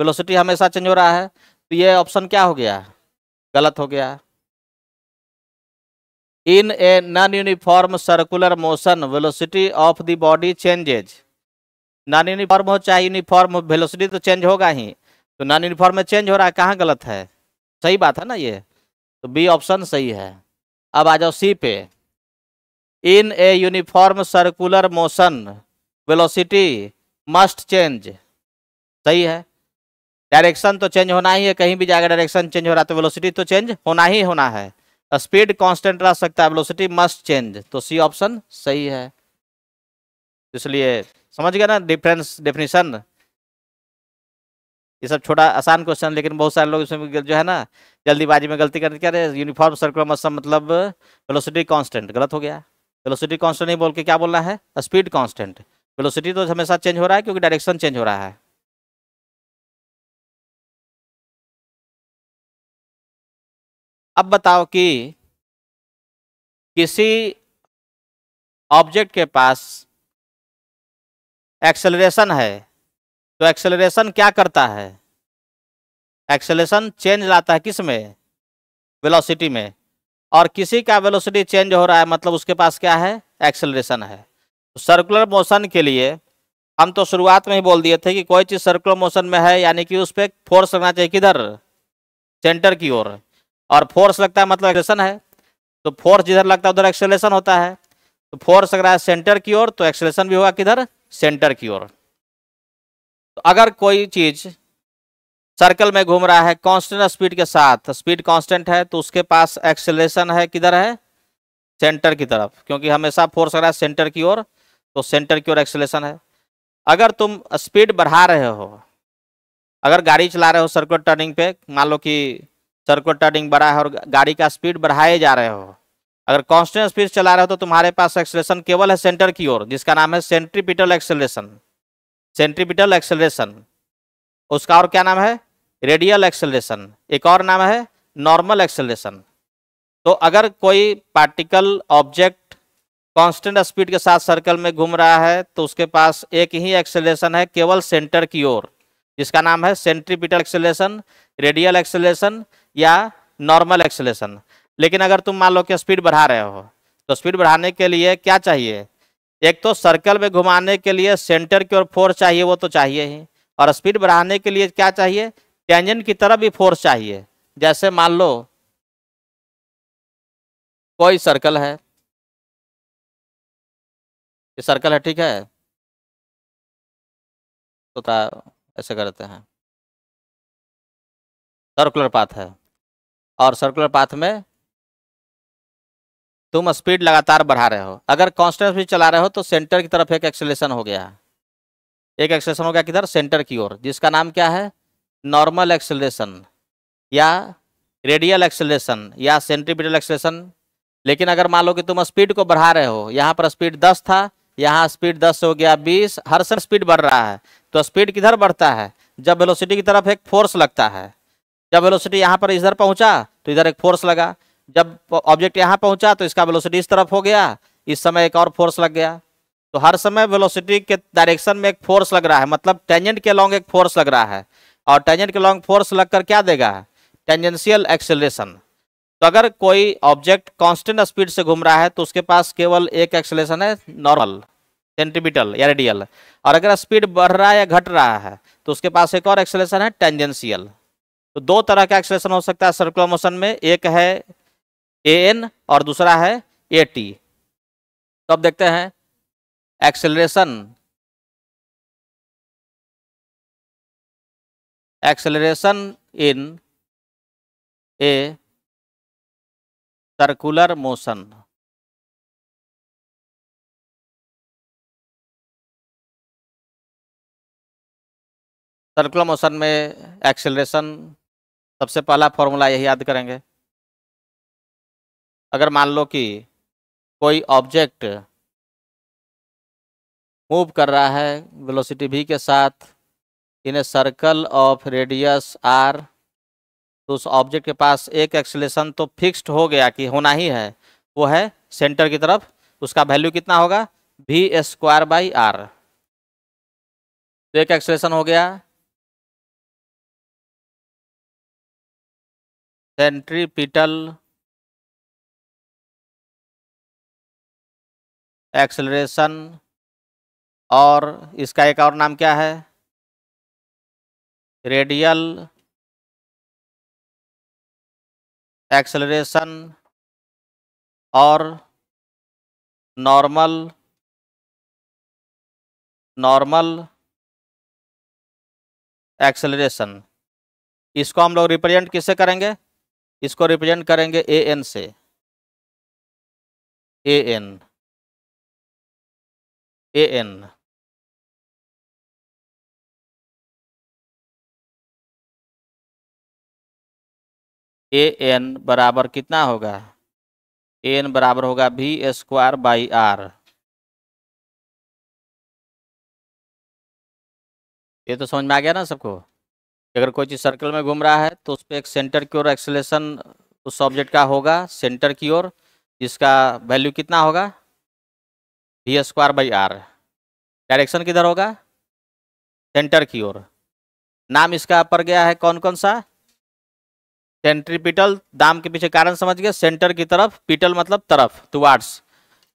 S1: वेलोसिटी हमेशा चेंज हो रहा है तो ये ऑप्शन क्या हो गया गलत हो गया in a non uniform circular motion velocity of the body changes non uniform हो चाहे यूनिफॉर्म वेलोसिटी तो चेंज होगा ही तो नॉन यूनिफॉर्म में चेंज हो रहा है कहाँ गलत है सही बात है ना ये तो बी ऑप्शन सही है अब आ जाओ सी पे in a uniform circular motion velocity must change सही है डायरेक्शन तो चेंज होना ही है कहीं भी जाएगा डायरेक्शन चेंज हो रहा है तो वेलोसिटी तो चेंज होना ही होना है स्पीड तो कांस्टेंट रह सकता है वेलोसिटी मस्ट चेंज तो सी ऑप्शन सही है इसलिए समझ गया ना डिफरेंस डेफिनेशन ये सब छोटा आसान क्वेश्चन लेकिन बहुत सारे लोग इसमें जो है ना जल्दीबाजी में गलती करते क्या यूनिफॉर्म सर्कुलर मौसम मतलब वेलोसिटी कांस्टेंट गलत हो गया वेलोसिटी कांस्टेंट नहीं बोल के क्या बोलना है स्पीड कांस्टेंट वेलोसिटी तो हमेशा चेंज हो रहा है क्योंकि डायरेक्शन चेंज हो रहा है
S2: अब बताओ कि किसी ऑब्जेक्ट के पास
S1: एक्सेलरेशन है तो एक्सेलरेशन क्या करता है एक्सेलरेशन चेंज लाता है किस में वेलोसिटी में और किसी का वेलोसिटी चेंज हो रहा है मतलब उसके पास क्या है एक्सेलरेशन है तो सर्कुलर मोशन के लिए हम तो शुरुआत में ही बोल दिए थे कि कोई चीज़ सर्कुलर मोशन में है यानी कि उस पर फोर्स लगना चाहिए किधर सेंटर की ओर और फोर्स लगता है मतलब एक्सेलेशन है तो फोर्स जिधर लगता है उधर एक्सेलेशन होता है तो फोर्स अगर है सेंटर की ओर तो एक्सेलेशन भी होगा किधर सेंटर की ओर तो अगर कोई चीज सर्कल में घूम रहा है कांस्टेंट स्पीड के साथ स्पीड कांस्टेंट है तो उसके पास एक्सेलेशन है किधर है सेंटर की तरफ क्योंकि हमेशा फोर्स अगर है सेंटर की ओर तो सेंटर की ओर एक्सेलेशन है अगर तुम स्पीड बढ़ा रहे हो अगर गाड़ी चला रहे हो सर्कुलर टर्निंग पे मान लो कि सर्कुलर टर्निंग बढ़ा है और गाड़ी का स्पीड बढ़ाए जा रहे हो अगर कांस्टेंट स्पीड चला रहे हो तो तुम्हारे पास एक्सलेशन केवल है सेंटर की ओर जिसका नाम है सेंट्रीपिटल एक्सलेशन सेंट्रीपिटल एक्सलेशन उसका और क्या नाम है रेडियल एक्सलेशन एक और नाम है नॉर्मल एक्सलेशन तो अगर कोई पार्टिकल ऑब्जेक्ट कांस्टेंट स्पीड के साथ सर्कल में घूम रहा है तो उसके पास एक ही एक्सेलेशन है केवल सेंटर की ओर जिसका नाम है सेंट्रीपिटल एक्सेलेशन रेडियल एक्सेलेशन या नॉर्मल एक्सेलेशन लेकिन अगर तुम मान लो कि स्पीड बढ़ा रहे हो तो स्पीड बढ़ाने के लिए क्या चाहिए एक तो सर्कल में घुमाने के लिए सेंटर की ओर फोर्स चाहिए वो तो चाहिए ही और स्पीड बढ़ाने के लिए क्या चाहिए टेंजन की तरफ भी फोर्स चाहिए जैसे मान लो
S2: कोई सर्कल है ये सर्कल है ठीक है तो ऐसे करते हैं
S1: सर्कुलर पाथ है और सर्कुलर पाथ में तुम स्पीड लगातार बढ़ा रहे हो अगर कॉन्स्टेंट भी चला रहे हो तो सेंटर की तरफ एक एक्सेलेशन हो गया एक एक्सेलेशन हो गया किधर सेंटर की ओर जिसका नाम क्या है नॉर्मल एक्सेलेशन या रेडियल एक्सेलेशन या सेंट्रीपिटल एक्सेलेशन लेकिन अगर मान लो कि तुम स्पीड को बढ़ा रहे हो यहाँ पर स्पीड दस था यहाँ स्पीड दस हो गया बीस हर सर स्पीड बढ़ रहा है तो स्पीड किधर बढ़ता है जब वेलोसिटी की तरफ एक फोर्स लगता है जब वेलोसिटी यहाँ पर इधर पहुँचा तो इधर एक फोर्स लगा जब ऑब्जेक्ट यहाँ पहुँचा तो इसका वेलोसिटी इस तरफ हो गया इस समय एक और फोर्स लग गया तो हर समय वेलोसिटी के डायरेक्शन में एक फोर्स लग रहा है मतलब टेंजेंट के लॉन्ग एक फोर्स लग रहा है और टेंजेंट के लॉन्ग फोर्स लगकर क्या देगा टेंजेंशियल एक्सेलरेशन तो अगर कोई ऑब्जेक्ट कांस्टेंट स्पीड से घूम रहा है तो उसके पास केवल एक एक्सलेशन है नॉर्मल सेंटीमीटर या रेडियल और अगर स्पीड बढ़ रहा है या घट रहा है तो उसके पास एक और एक्सलेशन है टेंजेंशियल तो दो तरह का एक्सलेशन हो सकता है सर्कुलर मोशन में एक है ए एन और दूसरा है ए टी तो अब देखते हैं acceleration
S2: acceleration in a circular motion circular motion में एक्सेलरेशन सबसे पहला फॉर्मूला यही याद करेंगे अगर
S1: मान लो कि कोई ऑब्जेक्ट मूव कर रहा है वेलोसिटी भी के साथ in a circle of radius r तो उस ऑब्जेक्ट के पास एक एक्सलेशन तो फिक्स्ड हो गया कि होना ही है वो है सेंटर की तरफ उसका वैल्यू कितना होगा वी स्क्वायर बाई आर तो एक एक्सलेशन हो गया
S2: सेंट्रीपिटल एक्सलरेशन और इसका एक और नाम क्या है रेडियल एक्सलरेशन और नॉर्मल
S1: नॉर्मल एक्सलरेशन इसको हम लोग रिप्रेजेंट किससे करेंगे इसको रिप्रेजेंट करेंगे ए एन से
S2: A N A N A N बराबर कितना होगा ए एन बराबर होगा भी स्क्वायर बाई आर
S1: ये तो समझ में आ गया ना सबको अगर कोई चीज़ सर्कल में घूम रहा है तो उस पर एक सेंटर की ओर एक्सलेशन उस ऑब्जेक्ट का होगा सेंटर की ओर जिसका वैल्यू कितना होगा भी स्क्वायर बाई आर डायरेक्शन किधर होगा सेंटर की ओर नाम इसका पड़ गया है कौन कौन सा सेंट्रीपिटल दाम के पीछे कारण समझ गए सेंटर की तरफ पिटल मतलब तरफ टुवार्ड्स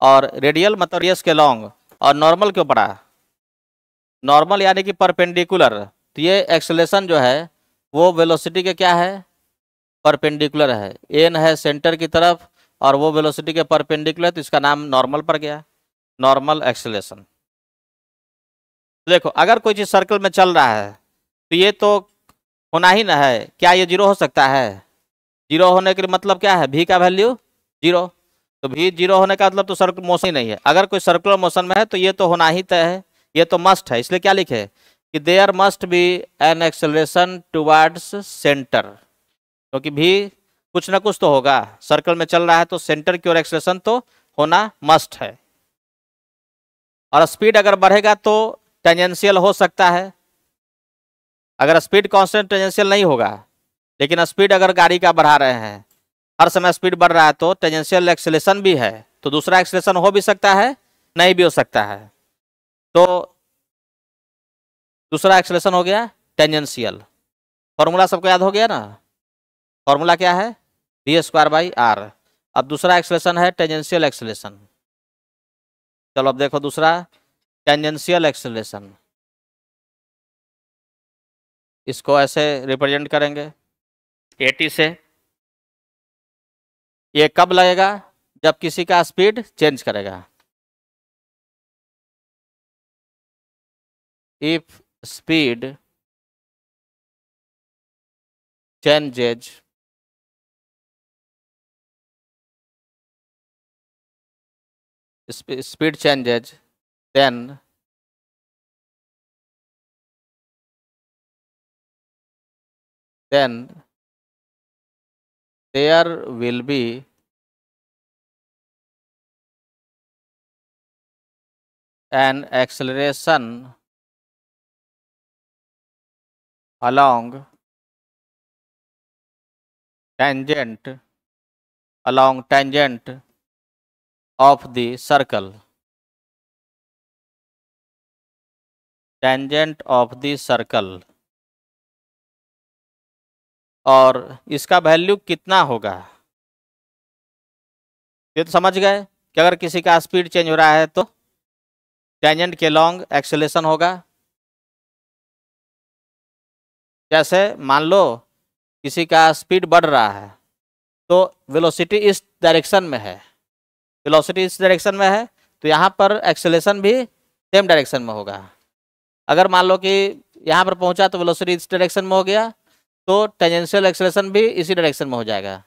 S1: और रेडियल मतलब रेस के लॉन्ग और नॉर्मल क्यों पड़ा नॉर्मल यानी कि परपेंडिकुलर तो ये एक्सलेशन जो है वो वेलोसिटी के क्या है परपेंडिकुलर है एन है सेंटर की तरफ और वो वेलोसिटी के परपेंडिकुलर तो इसका नाम नॉर्मल पड़ गया नॉर्मल एक्सलेशन देखो अगर कोई चीज़ सर्कल में चल रहा है तो ये तो होना ही ना है क्या ये जीरो हो सकता है जीरो होने के मतलब क्या है भी का वैल्यू जीरो तो भी जीरो होने का मतलब तो सर्कुलर मोशन ही नहीं है अगर कोई सर्कुलर मोशन में है तो ये तो होना ही तय है ये तो मस्ट है इसलिए क्या लिखे कि there must be an acceleration towards centre क्योंकि भी कुछ ना कुछ तो होगा सर्कल में चल रहा है तो सेंटर की ओर एक्सेलरेशन तो होना मस्ट है और स्पीड अगर बढ़ेगा तो टेंजेंशियल हो सकता है अगर स्पीड कांस्टेंट टेंजेंशियल नहीं होगा लेकिन स्पीड अगर गाड़ी का बढ़ा रहे हैं हर समय स्पीड बढ़ रहा है तो टेंजेंशियल एक्सलेशन भी है तो दूसरा एक्सलेशन हो भी सकता है नहीं भी हो सकता है तो दूसरा एक्सलेशन हो गया टेंजेंशियल फॉर्मूला सबको याद हो गया ना फॉर्मूला क्या है वी स्क्वायर बाई आर अब दूसरा एक्सलेशन है टेंजेंशियल एक्सलेशन चलो अब देखो दूसरा टेंजेंशियल एक्सलेशन इसको ऐसे रिप्रेजेंट
S2: करेंगे 80 से ये कब लगेगा जब किसी का स्पीड चेंज करेगा if speed changes speed changes then then there will be an acceleration along tangent along tangent of the circle tangent of the circle
S1: और इसका वैल्यू कितना होगा ये तो समझ गए कि अगर किसी का स्पीड चेंज हो रहा है तो टेंजेंट के लॉन्ग एक्सेलेशन होगा जैसे मान लो किसी का स्पीड बढ़ रहा है तो वेलोसिटी इस डायरेक्शन में है वेलोसिटी इस डायरेक्शन में है तो यहाँ पर एक्सेलेशन भी सेम डायरेक्शन में होगा अगर मान लो कि यहाँ पर पहुँचा तो वेलोसिटी इस डायरेक्शन में हो गया तो टेंजेंशियल एक्सलेशन भी इसी डायरेक्शन में हो जाएगा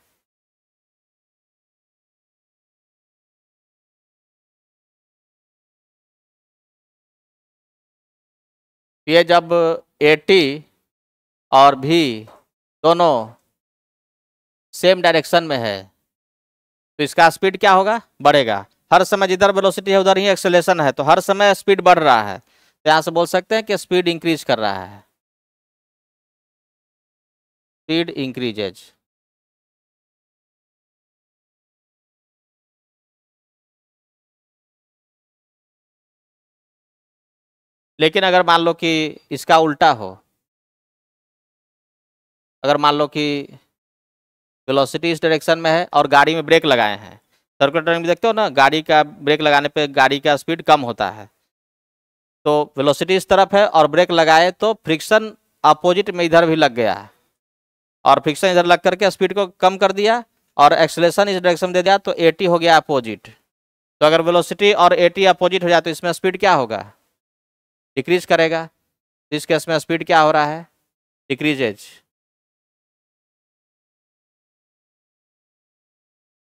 S2: ये जब ए टी और भी
S1: दोनों सेम डायरेक्शन में है तो इसका स्पीड क्या होगा बढ़ेगा हर समय जिधर वेलोसिटी है उधर ही एक्सेलेशन है तो हर समय स्पीड बढ़ रहा है तो यहाँ से बोल सकते हैं कि स्पीड इंक्रीज कर रहा है
S2: speed increases.
S1: लेकिन अगर मान लो कि इसका उल्टा हो अगर मान लो कि वेलोसिटी इस डायरेक्शन में है और गाड़ी में ब्रेक लगाए हैं सर्कुलर में देखते हो ना गाड़ी का ब्रेक लगाने पे गाड़ी का स्पीड कम होता है तो वेलोसिटी इस तरफ है और ब्रेक लगाए तो फ्रिक्शन अपोजिट में इधर भी लग गया है और फ्रिक्शन इधर लग करके स्पीड को कम कर दिया और एक्सलेशन इस डायरेक्शन दे दिया तो ए हो गया अपोजिट तो अगर वेलोसिटी और ए अपोजिट हो जाए तो इसमें स्पीड क्या होगा डिक्रीज करेगा इस केस में स्पीड क्या हो रहा है डिक्रीजेज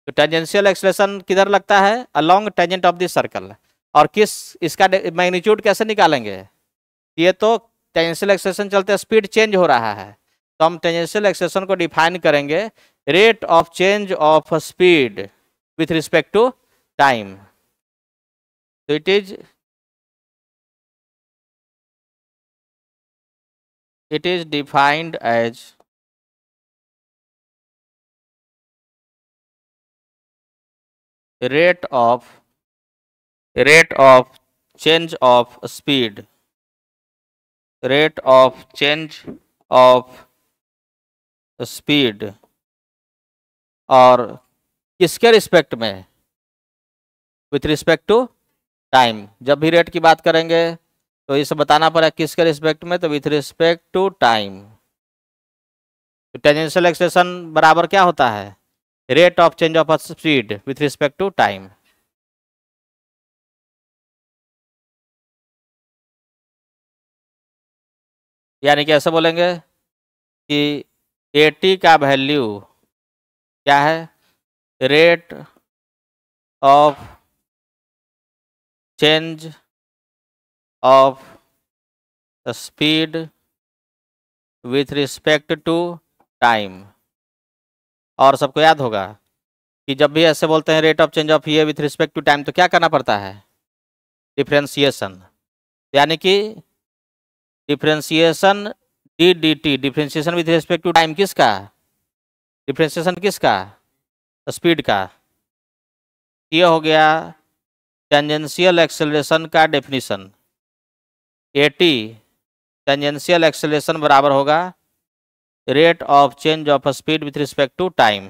S1: तो टेंजेंशियल एक्सलेशन किधर लगता है along tangent of this circle और किस इसका मैग्नीट्यूड कैसे निकालेंगे ये तो टेंजेंशियल एक्सलेशन चलते स्पीड चेंज हो रहा है तो हम टेंजेंशियल एक्सेलेशन को डिफाइन करेंगे rate of change of speed with respect to time तो it is
S2: it is defined as
S1: rate of rate of change of speed rate of change of speed और किसके रिस्पेक्ट में with respect to time जब भी rate की बात करेंगे तो इसे बताना पड़ा किसके रिस्पेक्ट में तो विथ रिस्पेक्ट टू टाइम तो टेंजेंशियल एक्सटेंशन बराबर क्या होता है rate of change of speed with respect to time
S2: यानी कि ऐसे बोलेंगे कि ए टी का वैल्यू क्या है rate of change
S1: of speed with respect to time और सबको याद होगा कि जब भी ऐसे बोलते हैं रेट ऑफ चेंज ऑफ ये विथ रिस्पेक्ट टू टाइम तो क्या करना पड़ता है डिफ्रेंसिएशन यानी कि differentiation D D T differentiation with respect to time किसका डिफ्रेंशिएशन किसका स्पीड का ये हो गया टेंजेंशियल एक्सेलरेशन का definition A T tangential acceleration बराबर होगा rate of change of speed with respect to time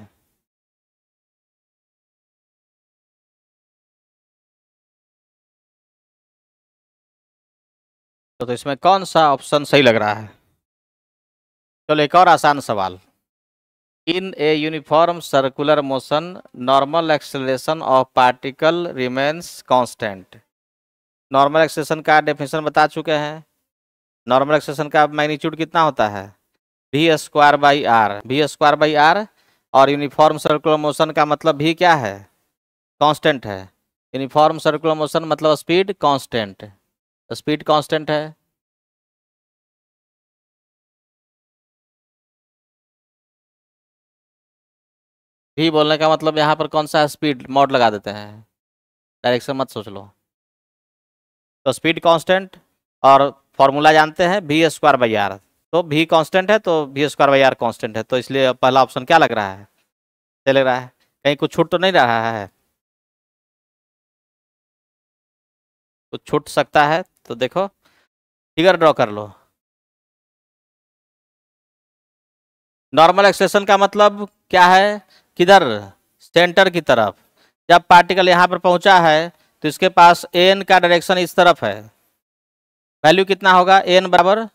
S1: तो, तो इसमें कौन सा ऑप्शन सही लग रहा है चलो एक और आसान सवाल in a uniform circular motion normal acceleration of particle remains constant normal acceleration का डेफिनेशन बता चुके हैं नॉर्मल एक्सेलरेशन का मैग्नीट्यूड कितना होता है V square by R V square by R और यूनिफॉर्म सर्कुलर मोशन का मतलब भी क्या है कांस्टेंट है यूनिफॉर्म सर्कुलर मोशन मतलब स्पीड कांस्टेंट स्पीड
S2: कांस्टेंट है भी बोलने का मतलब यहाँ पर कौन सा स्पीड मॉड
S1: लगा देते हैं डायरेक्शन मत सोच लो तो स्पीड कांस्टेंट और फॉर्मूला जानते हैं भी स्क्वायर बाई आर तो भी कांस्टेंट है तो भी स्क्वायर बाई आर कॉन्स्टेंट है तो इसलिए पहला ऑप्शन क्या लग रहा है क्या लग रहा है कहीं कुछ छूट तो नहीं रहा है कुछ छूट सकता है तो देखो फिगर ड्रॉ कर लो नॉर्मल एक्सप्रेशन का मतलब क्या है किधर सेंटर की तरफ जब पार्टिकल यहाँ पर पहुँचा है तो इसके पास एन का डायरेक्शन इस तरफ है वैल्यू कितना होगा एन बराबर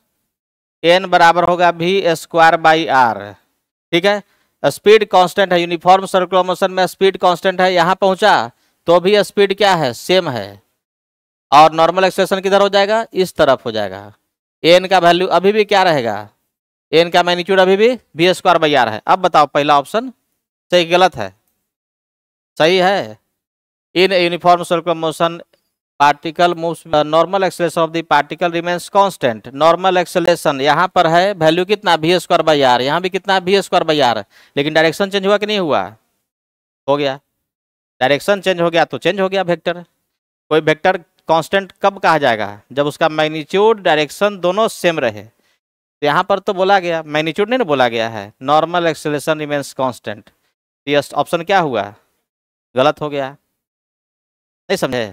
S1: एन बराबर होगा भी स्क्वायर बाई आर ठीक है स्पीड कांस्टेंट है यूनिफॉर्म सर्कुलर मोशन में स्पीड कांस्टेंट है यहाँ पहुँचा तो भी स्पीड क्या है सेम है और नॉर्मल एक्सप्रेशन किधर हो जाएगा इस तरफ हो जाएगा एन का वैल्यू अभी भी क्या रहेगा एन का मैग्नीट्यूड अभी भी बी स्क्वायर बाई आर है अब बताओ पहला ऑप्शन सही गलत है सही है in uniform circular motion particle move normal acceleration of the particle remains constant normal acceleration यहाँ पर है वैल्यू कितना भी स्क्वायर बाई आर यहाँ भी कितना भी स्क्वायर बाई आर लेकिन डायरेक्शन चेंज हुआ कि नहीं हुआ हो गया डायरेक्शन चेंज हो गया तो चेंज हो गया वेक्टर कोई वेक्टर कांस्टेंट कब कहा जाएगा जब उसका मैग्नीट्यूड डायरेक्शन दोनों सेम रहे तो यहाँ पर तो बोला गया मैग्नीट्यूड नहीं ना बोला गया है नॉर्मल एक्सेलेशन रिमेन्स कॉन्स्टेंट तो ये ऑप्शन क्या हुआ गलत हो
S2: गया नहीं समझे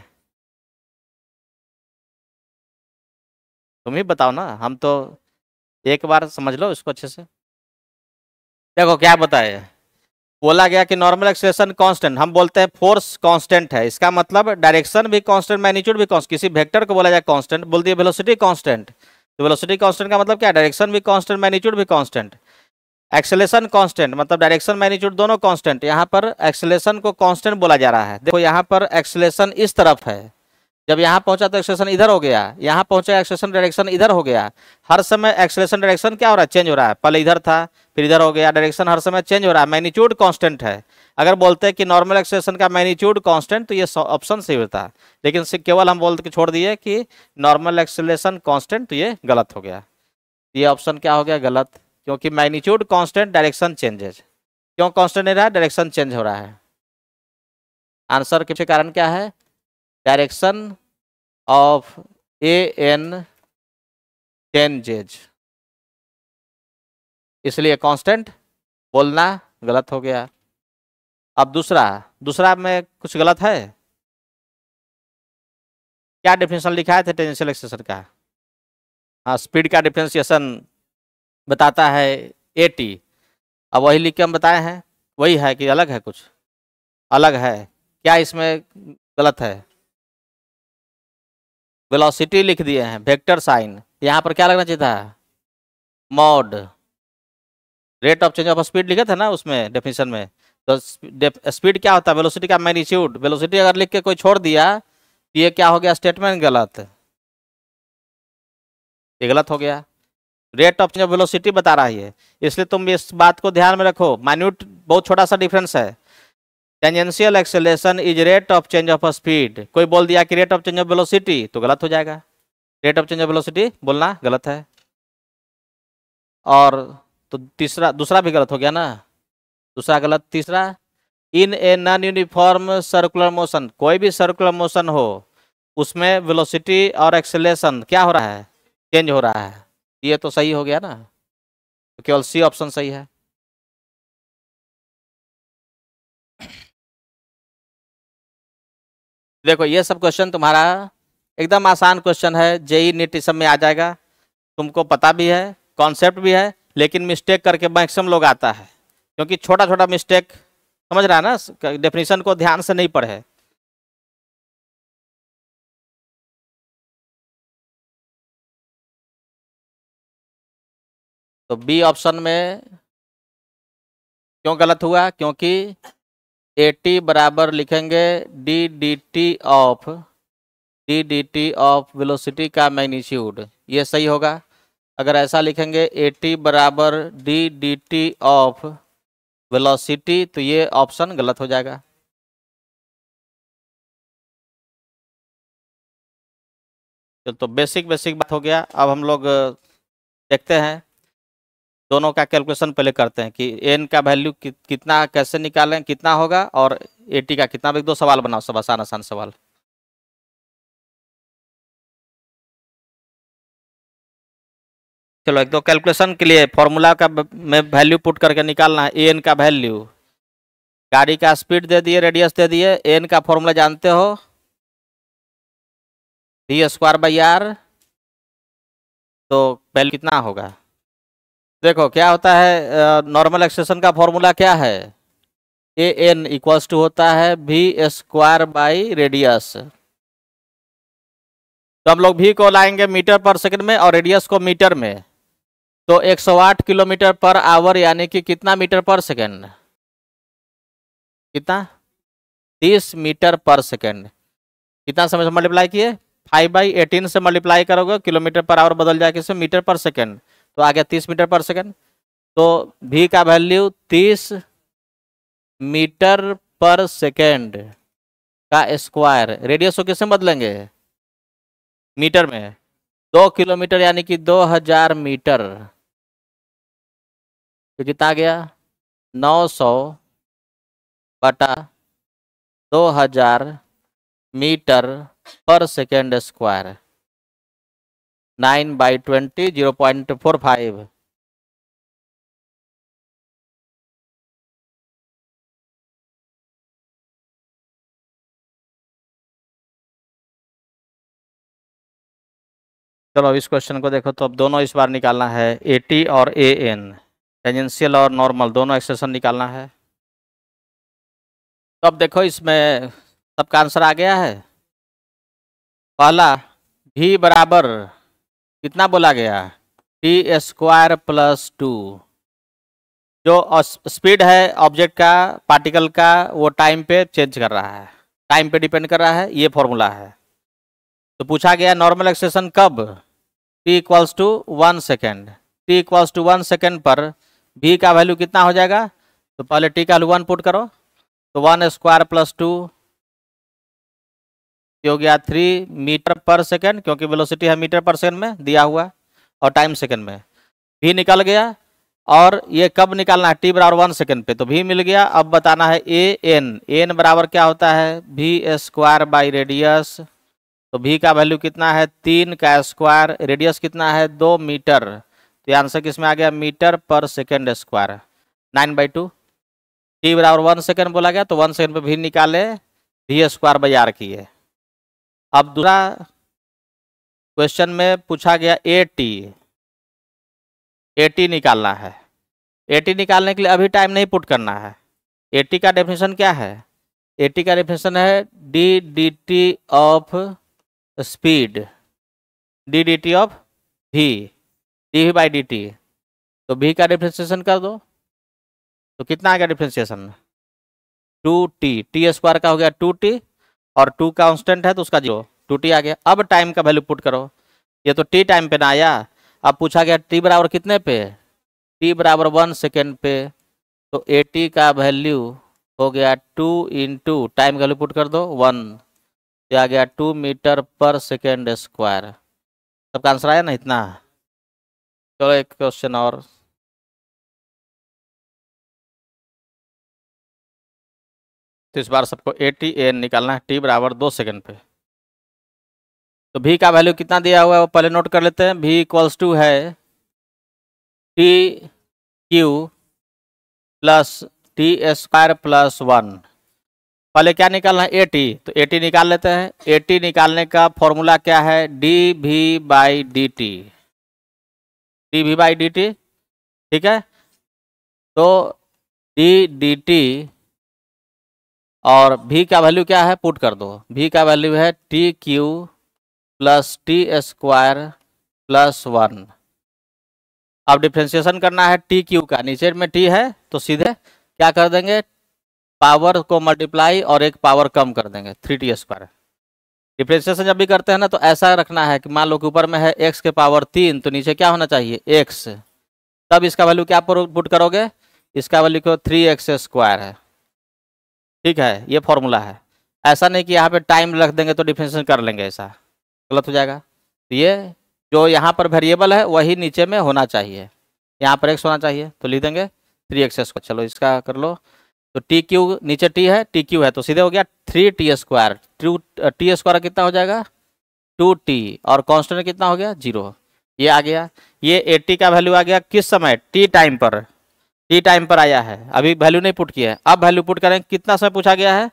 S1: तुम ही बताओ ना हम तो एक बार समझ लो इसको अच्छे से देखो क्या बताए बोला गया कि नॉर्मल एक्सप्रेशन कांस्टेंट हम बोलते हैं फोर्स कांस्टेंट है इसका मतलब डायरेक्शन भी कांस्टेंट मैग्नीट्यूड भी कांस्टेंट किसी वेक्टर को बोला जाए कांस्टेंट बोल है वेलोसिटी कांस्टेंट तो वेलोसिटी कांस्टेंट का मतलब क्या डायरेक्शन भी कांस्टेंट मैग्नीट्यूड भी कांस्टेंट एक्सेलेशन कांस्टेंट मतलब डायरेक्शन मैग्नीट्यूड दोनों कांस्टेंट यहाँ पर एक्सेलेशन को कांस्टेंट बोला जा रहा है देखो यहाँ पर एक्सेलेशन इस तरफ है जब यहाँ पहुंचा तो एक्सेलेशन इधर हो गया यहाँ पहुंचा एक्सेलेशन डायरेक्शन इधर हो गया हर समय एक्सेलेशन डायरेक्शन क्या हो रहा है चेंज हो रहा है पहले इधर था फिर इधर हो गया डायरेक्शन हर समय चेंज हो रहा है मैग्नीट्यूड कॉन्स्टेंट है अगर बोलते हैं कि नॉर्मल एक्सेलेशन का मैग्नीट्यूड कॉन्स्टेंट तो ये ऑप्शन सही होता है लेकिन केवल हम बोल कि छोड़ दिए कि नॉर्मल एक्सेलेशन कॉन्स्टेंट तो ये गलत हो गया ये ऑप्शन क्या हो गया गलत क्योंकि मैग्नीट्यूड कांस्टेंट डायरेक्शन चेंजेज क्यों कांस्टेंट नहीं रहा है डायरेक्शन चेंज हो रहा है आंसर के कारण क्या है direction of A N changes इसलिए कांस्टेंट बोलना गलत हो गया अब दूसरा दूसरा में कुछ गलत है क्या डिफिनेशन लिखा है टेंजेंशियल एक्सेशन का हाँ स्पीड का डिफरेंशिएशन बताता है ए टी अब वही लिख के हम बताए हैं वही है कि अलग है कुछ अलग है क्या इसमें गलत है वेलोसिटी लिख दिए हैं वेक्टर साइन यहाँ पर क्या लगना चाहिए था mod rate of change of speed लिखे थे ना उसमें डेफिनेशन में तो स्पीड क्या होता है वेलोसिटी का मैग्नीट्यूड वेलोसिटी अगर लिख के कोई छोड़ दिया तो ये क्या हो गया स्टेटमेंट गलत ये गलत हो गया rate of change of velocity बता रहा है इसलिए तुम इस बात को ध्यान में रखो माइन्यूट बहुत छोटा सा डिफरेंस है tangential acceleration is rate of change of speed कोई बोल दिया कि rate of change of velocity तो गलत हो जाएगा rate of change of velocity बोलना गलत है और तो तीसरा दूसरा भी गलत हो गया ना दूसरा गलत तीसरा in a non uniform circular motion कोई भी सर्कुलर मोशन हो उसमें वेलोसिटी और एक्सेलेशन क्या हो रहा है चेंज हो रहा है ये तो सही हो गया ना तो केवल सी ऑप्शन सही है देखो ये सब क्वेश्चन तुम्हारा एकदम आसान क्वेश्चन है जेई नीट इस में आ जाएगा तुमको पता भी है कॉन्सेप्ट भी है लेकिन मिस्टेक करके मैक्सिमम लोग आता है क्योंकि छोटा छोटा मिस्टेक समझ रहा है ना डेफिनेशन को ध्यान से नहीं
S2: पढ़े तो बी ऑप्शन में
S1: क्यों गलत हुआ क्योंकि ए टी बराबर लिखेंगे D D T of D D T of velocity का मैग्नीट्यूड ये सही होगा अगर ऐसा लिखेंगे ए टी बराबर D D T of velocity तो ये ऑप्शन गलत हो जाएगा चल तो बेसिक बेसिक बात हो गया अब हम लोग देखते हैं दोनों का कैलकुलेशन पहले करते हैं कि एन का वैल्यू कि, कितना कैसे निकालें कितना होगा और ए टी का कितना एक दो सवाल बनाओ सब आसान आसान सवाल चलो एक दो कैलकुलेशन के लिए फॉर्मूला का में वैल्यू पुट करके निकालना है ए एन का वैल्यू गाड़ी का स्पीड दे दिए रेडियस दे दिए एन का फॉर्मूला जानते हो डी स्क्वायर बाई आर तो वैल्यू कितना होगा देखो क्या होता है नॉर्मल एक्सेशन का फॉर्मूला क्या है ए एन इक्वल्स टू होता है भी स्क्वायर बाई रेडियस तो हम लोग भी को लाएंगे मीटर पर सेकंड में और रेडियस को मीटर में तो 108 किलोमीटर पर आवर यानी कि कितना मीटर पर सेकंड कितना 30 मीटर पर सेकंड कितना समय से मल्टीप्लाई किए 5 बाई एटीन से मल्टीप्लाई करोगे किलोमीटर पर आवर बदल जाएगा किससे मीटर पर सेकंड तो आ गया तीस मीटर पर सेकेंड तो भी का वैल्यू तीस मीटर पर सेकेंड का स्क्वायर रेडियस को कैसे बदलेंगे मीटर में दो किलोमीटर यानी कि दो हजार मीटर तो कितना गया नौ सौ बटा दो हजार metre per second square nine by twenty zero point four five चलो इस क्वेश्चन को देखो तो अब दोनों इस बार निकालना है ए टी और ए एन टेंजेंशियल और नॉर्मल दोनों एक्सेशन निकालना है तो अब देखो इसमें सबका आंसर आ गया है पहला भी बराबर कितना बोला गया टी स्क्वायर प्लस टू जो स्पीड है ऑब्जेक्ट का पार्टिकल का वो टाइम पे चेंज कर रहा है टाइम पे डिपेंड कर रहा है ये फॉर्मूला है तो पूछा गया नॉर्मल एक्सेशन कब T equals to one second T equals to one second पर भी का वैल्यू कितना हो जाएगा तो पहले टी का वैल्यू वन पुट करो तो वन स्क्वायर प्लस टू हो गया थ्री मीटर पर सेकेंड क्योंकि वेलोसिटी है मीटर पर सेकेंड में दिया हुआ और टाइम सेकेंड में भी निकल गया और ये कब निकालना है टी बराबर वन सेकेंड पे तो भी मिल गया अब बताना है ए एन एन बराबर क्या होता है भी स्क्वायर बाई रेडियस तो भी का वैल्यू कितना है तीन का स्क्वायर रेडियस कितना है दो मीटर तो ये आंसर किस में आ गया metre per second square nine by two T बराबर वन सेकेंड बोला गया तो वन सेकेंड पर भी निकाले भी स्क्वायर बाई आर की है अब दूसरा क्वेश्चन में पूछा गया ए टी ए टी निकालना है ए टी निकालने के लिए अभी टाइम नहीं पुट करना है ए टी का डेफिनेशन क्या है ए टी का डेफिनेशन है D D T of speed D D T of V D V by D T तो भी का डिफ्रेंसिएशन कर दो तो कितना आ गया differentiation two T T square का हो गया टू टी और टू कांस्टेंट है तो उसका जीरो टू टी आ गया अब टाइम का वैल्यू पुट करो ये तो टी टाइम पे ना आया अब पूछा गया टी बराबर कितने पे टी बराबर वन सेकेंड पे तो ए टी का वैल्यू हो गया टू इन टू टाइम का वैल्यू पुट कर दो वन तो आ गया two metre per second square सबका आंसर आया ना इतना चलो एक क्वेश्चन और
S2: तो इस बार सबको ए टी एन
S1: निकालना है टी बराबर दो सेकेंड पे तो भी का वैल्यू कितना दिया हुआ है वो पहले नोट कर लेते हैं भी इक्वल्स टू है T cube plus T square plus one पहले क्या निकालना है ए टी तो ए टी निकाल लेते हैं ए टी निकालने का फॉर्मूला क्या है D V by D T D V by D T ठीक है तो डी डी टी और भी का वैल्यू क्या है पुट कर दो भी का वैल्यू है T cube plus T square plus one अब डिफ्रेंशिएशन करना है टी क्यू का नीचे में टी है तो सीधे क्या कर देंगे पावर को मल्टीप्लाई और एक पावर कम कर देंगे थ्री टी स्क्वायर डिफ्रेंशिएशन जब भी करते हैं ना तो ऐसा रखना है कि मान लो कि ऊपर में है एक्स के पावर तीन तो नीचे क्या होना चाहिए एक्स तब इसका वैल्यू क्या पुट करोगे इसका वैल्यू क्यों थ्री एक्स स्क्वायर है ठीक है ये फॉर्मूला है ऐसा नहीं कि यहाँ पे टाइम रख देंगे तो डिफिनेशन कर लेंगे ऐसा गलत हो जाएगा तो ये जो यहाँ पर वेरिएबल है वही नीचे में होना चाहिए यहाँ पर एक्स होना चाहिए तो लिख देंगे थ्री एक्स स्क्वायर चलो इसका कर लो तो टी क्यू नीचे टी है टी क्यू है तो सीधे हो गया three T square two T square कितना हो जाएगा टू टी और कॉन्स्टेंट कितना हो गया जीरो ये आ गया ये एट्टी का वैल्यू आ गया किस समय टी टाइम पर टी टाइम पर आया है अभी वैल्यू नहीं पुट किया है अब वैल्यू पुट करें कितना समय पूछा गया है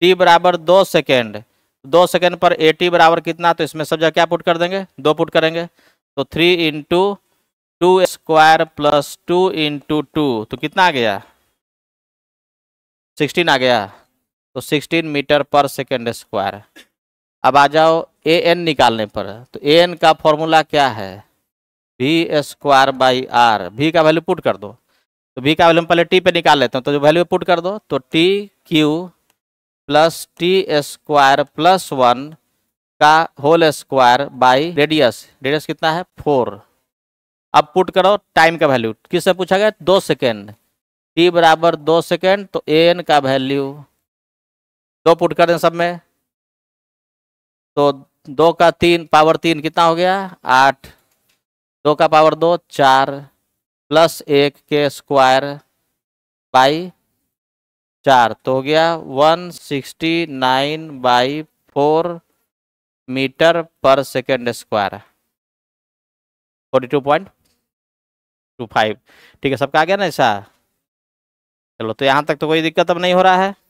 S1: टी बराबर दो सेकेंड दो सेकेंड पर ए टी बराबर कितना तो इसमें सब जगह क्या पुट कर देंगे दो पुट करेंगे तो three into two square plus two into two तो कितना आ गया सिक्सटीन आ गया तो sixteen metre per second square अब आ जाओ ए एन निकालने पर तो ए एन का फॉर्मूला क्या है V square by R V का वैल्यू पुट कर दो तो बी का वैल्यू हम पहले टी पे निकाल लेते हैं तो जो वैल्यू पुट कर दो तो T cube plus T square plus one का whole square by radius radius कितना है फोर अब पुट करो टाइम का वैल्यू किससे पूछा गया दो सेकेंड टी बराबर दो सेकेंड तो एन का वैल्यू दो पुट कर दें सब में तो दो का तीन पावर तीन कितना हो गया आठ दो का पावर दो चार प्लस एक के स्क्वायर बाई चार तो हो गया one sixty nine by four metre per second square forty two point two five ठीक है सबका आ गया ना ऐसा
S2: चलो तो यहाँ तक तो कोई दिक्कत अब नहीं हो रहा है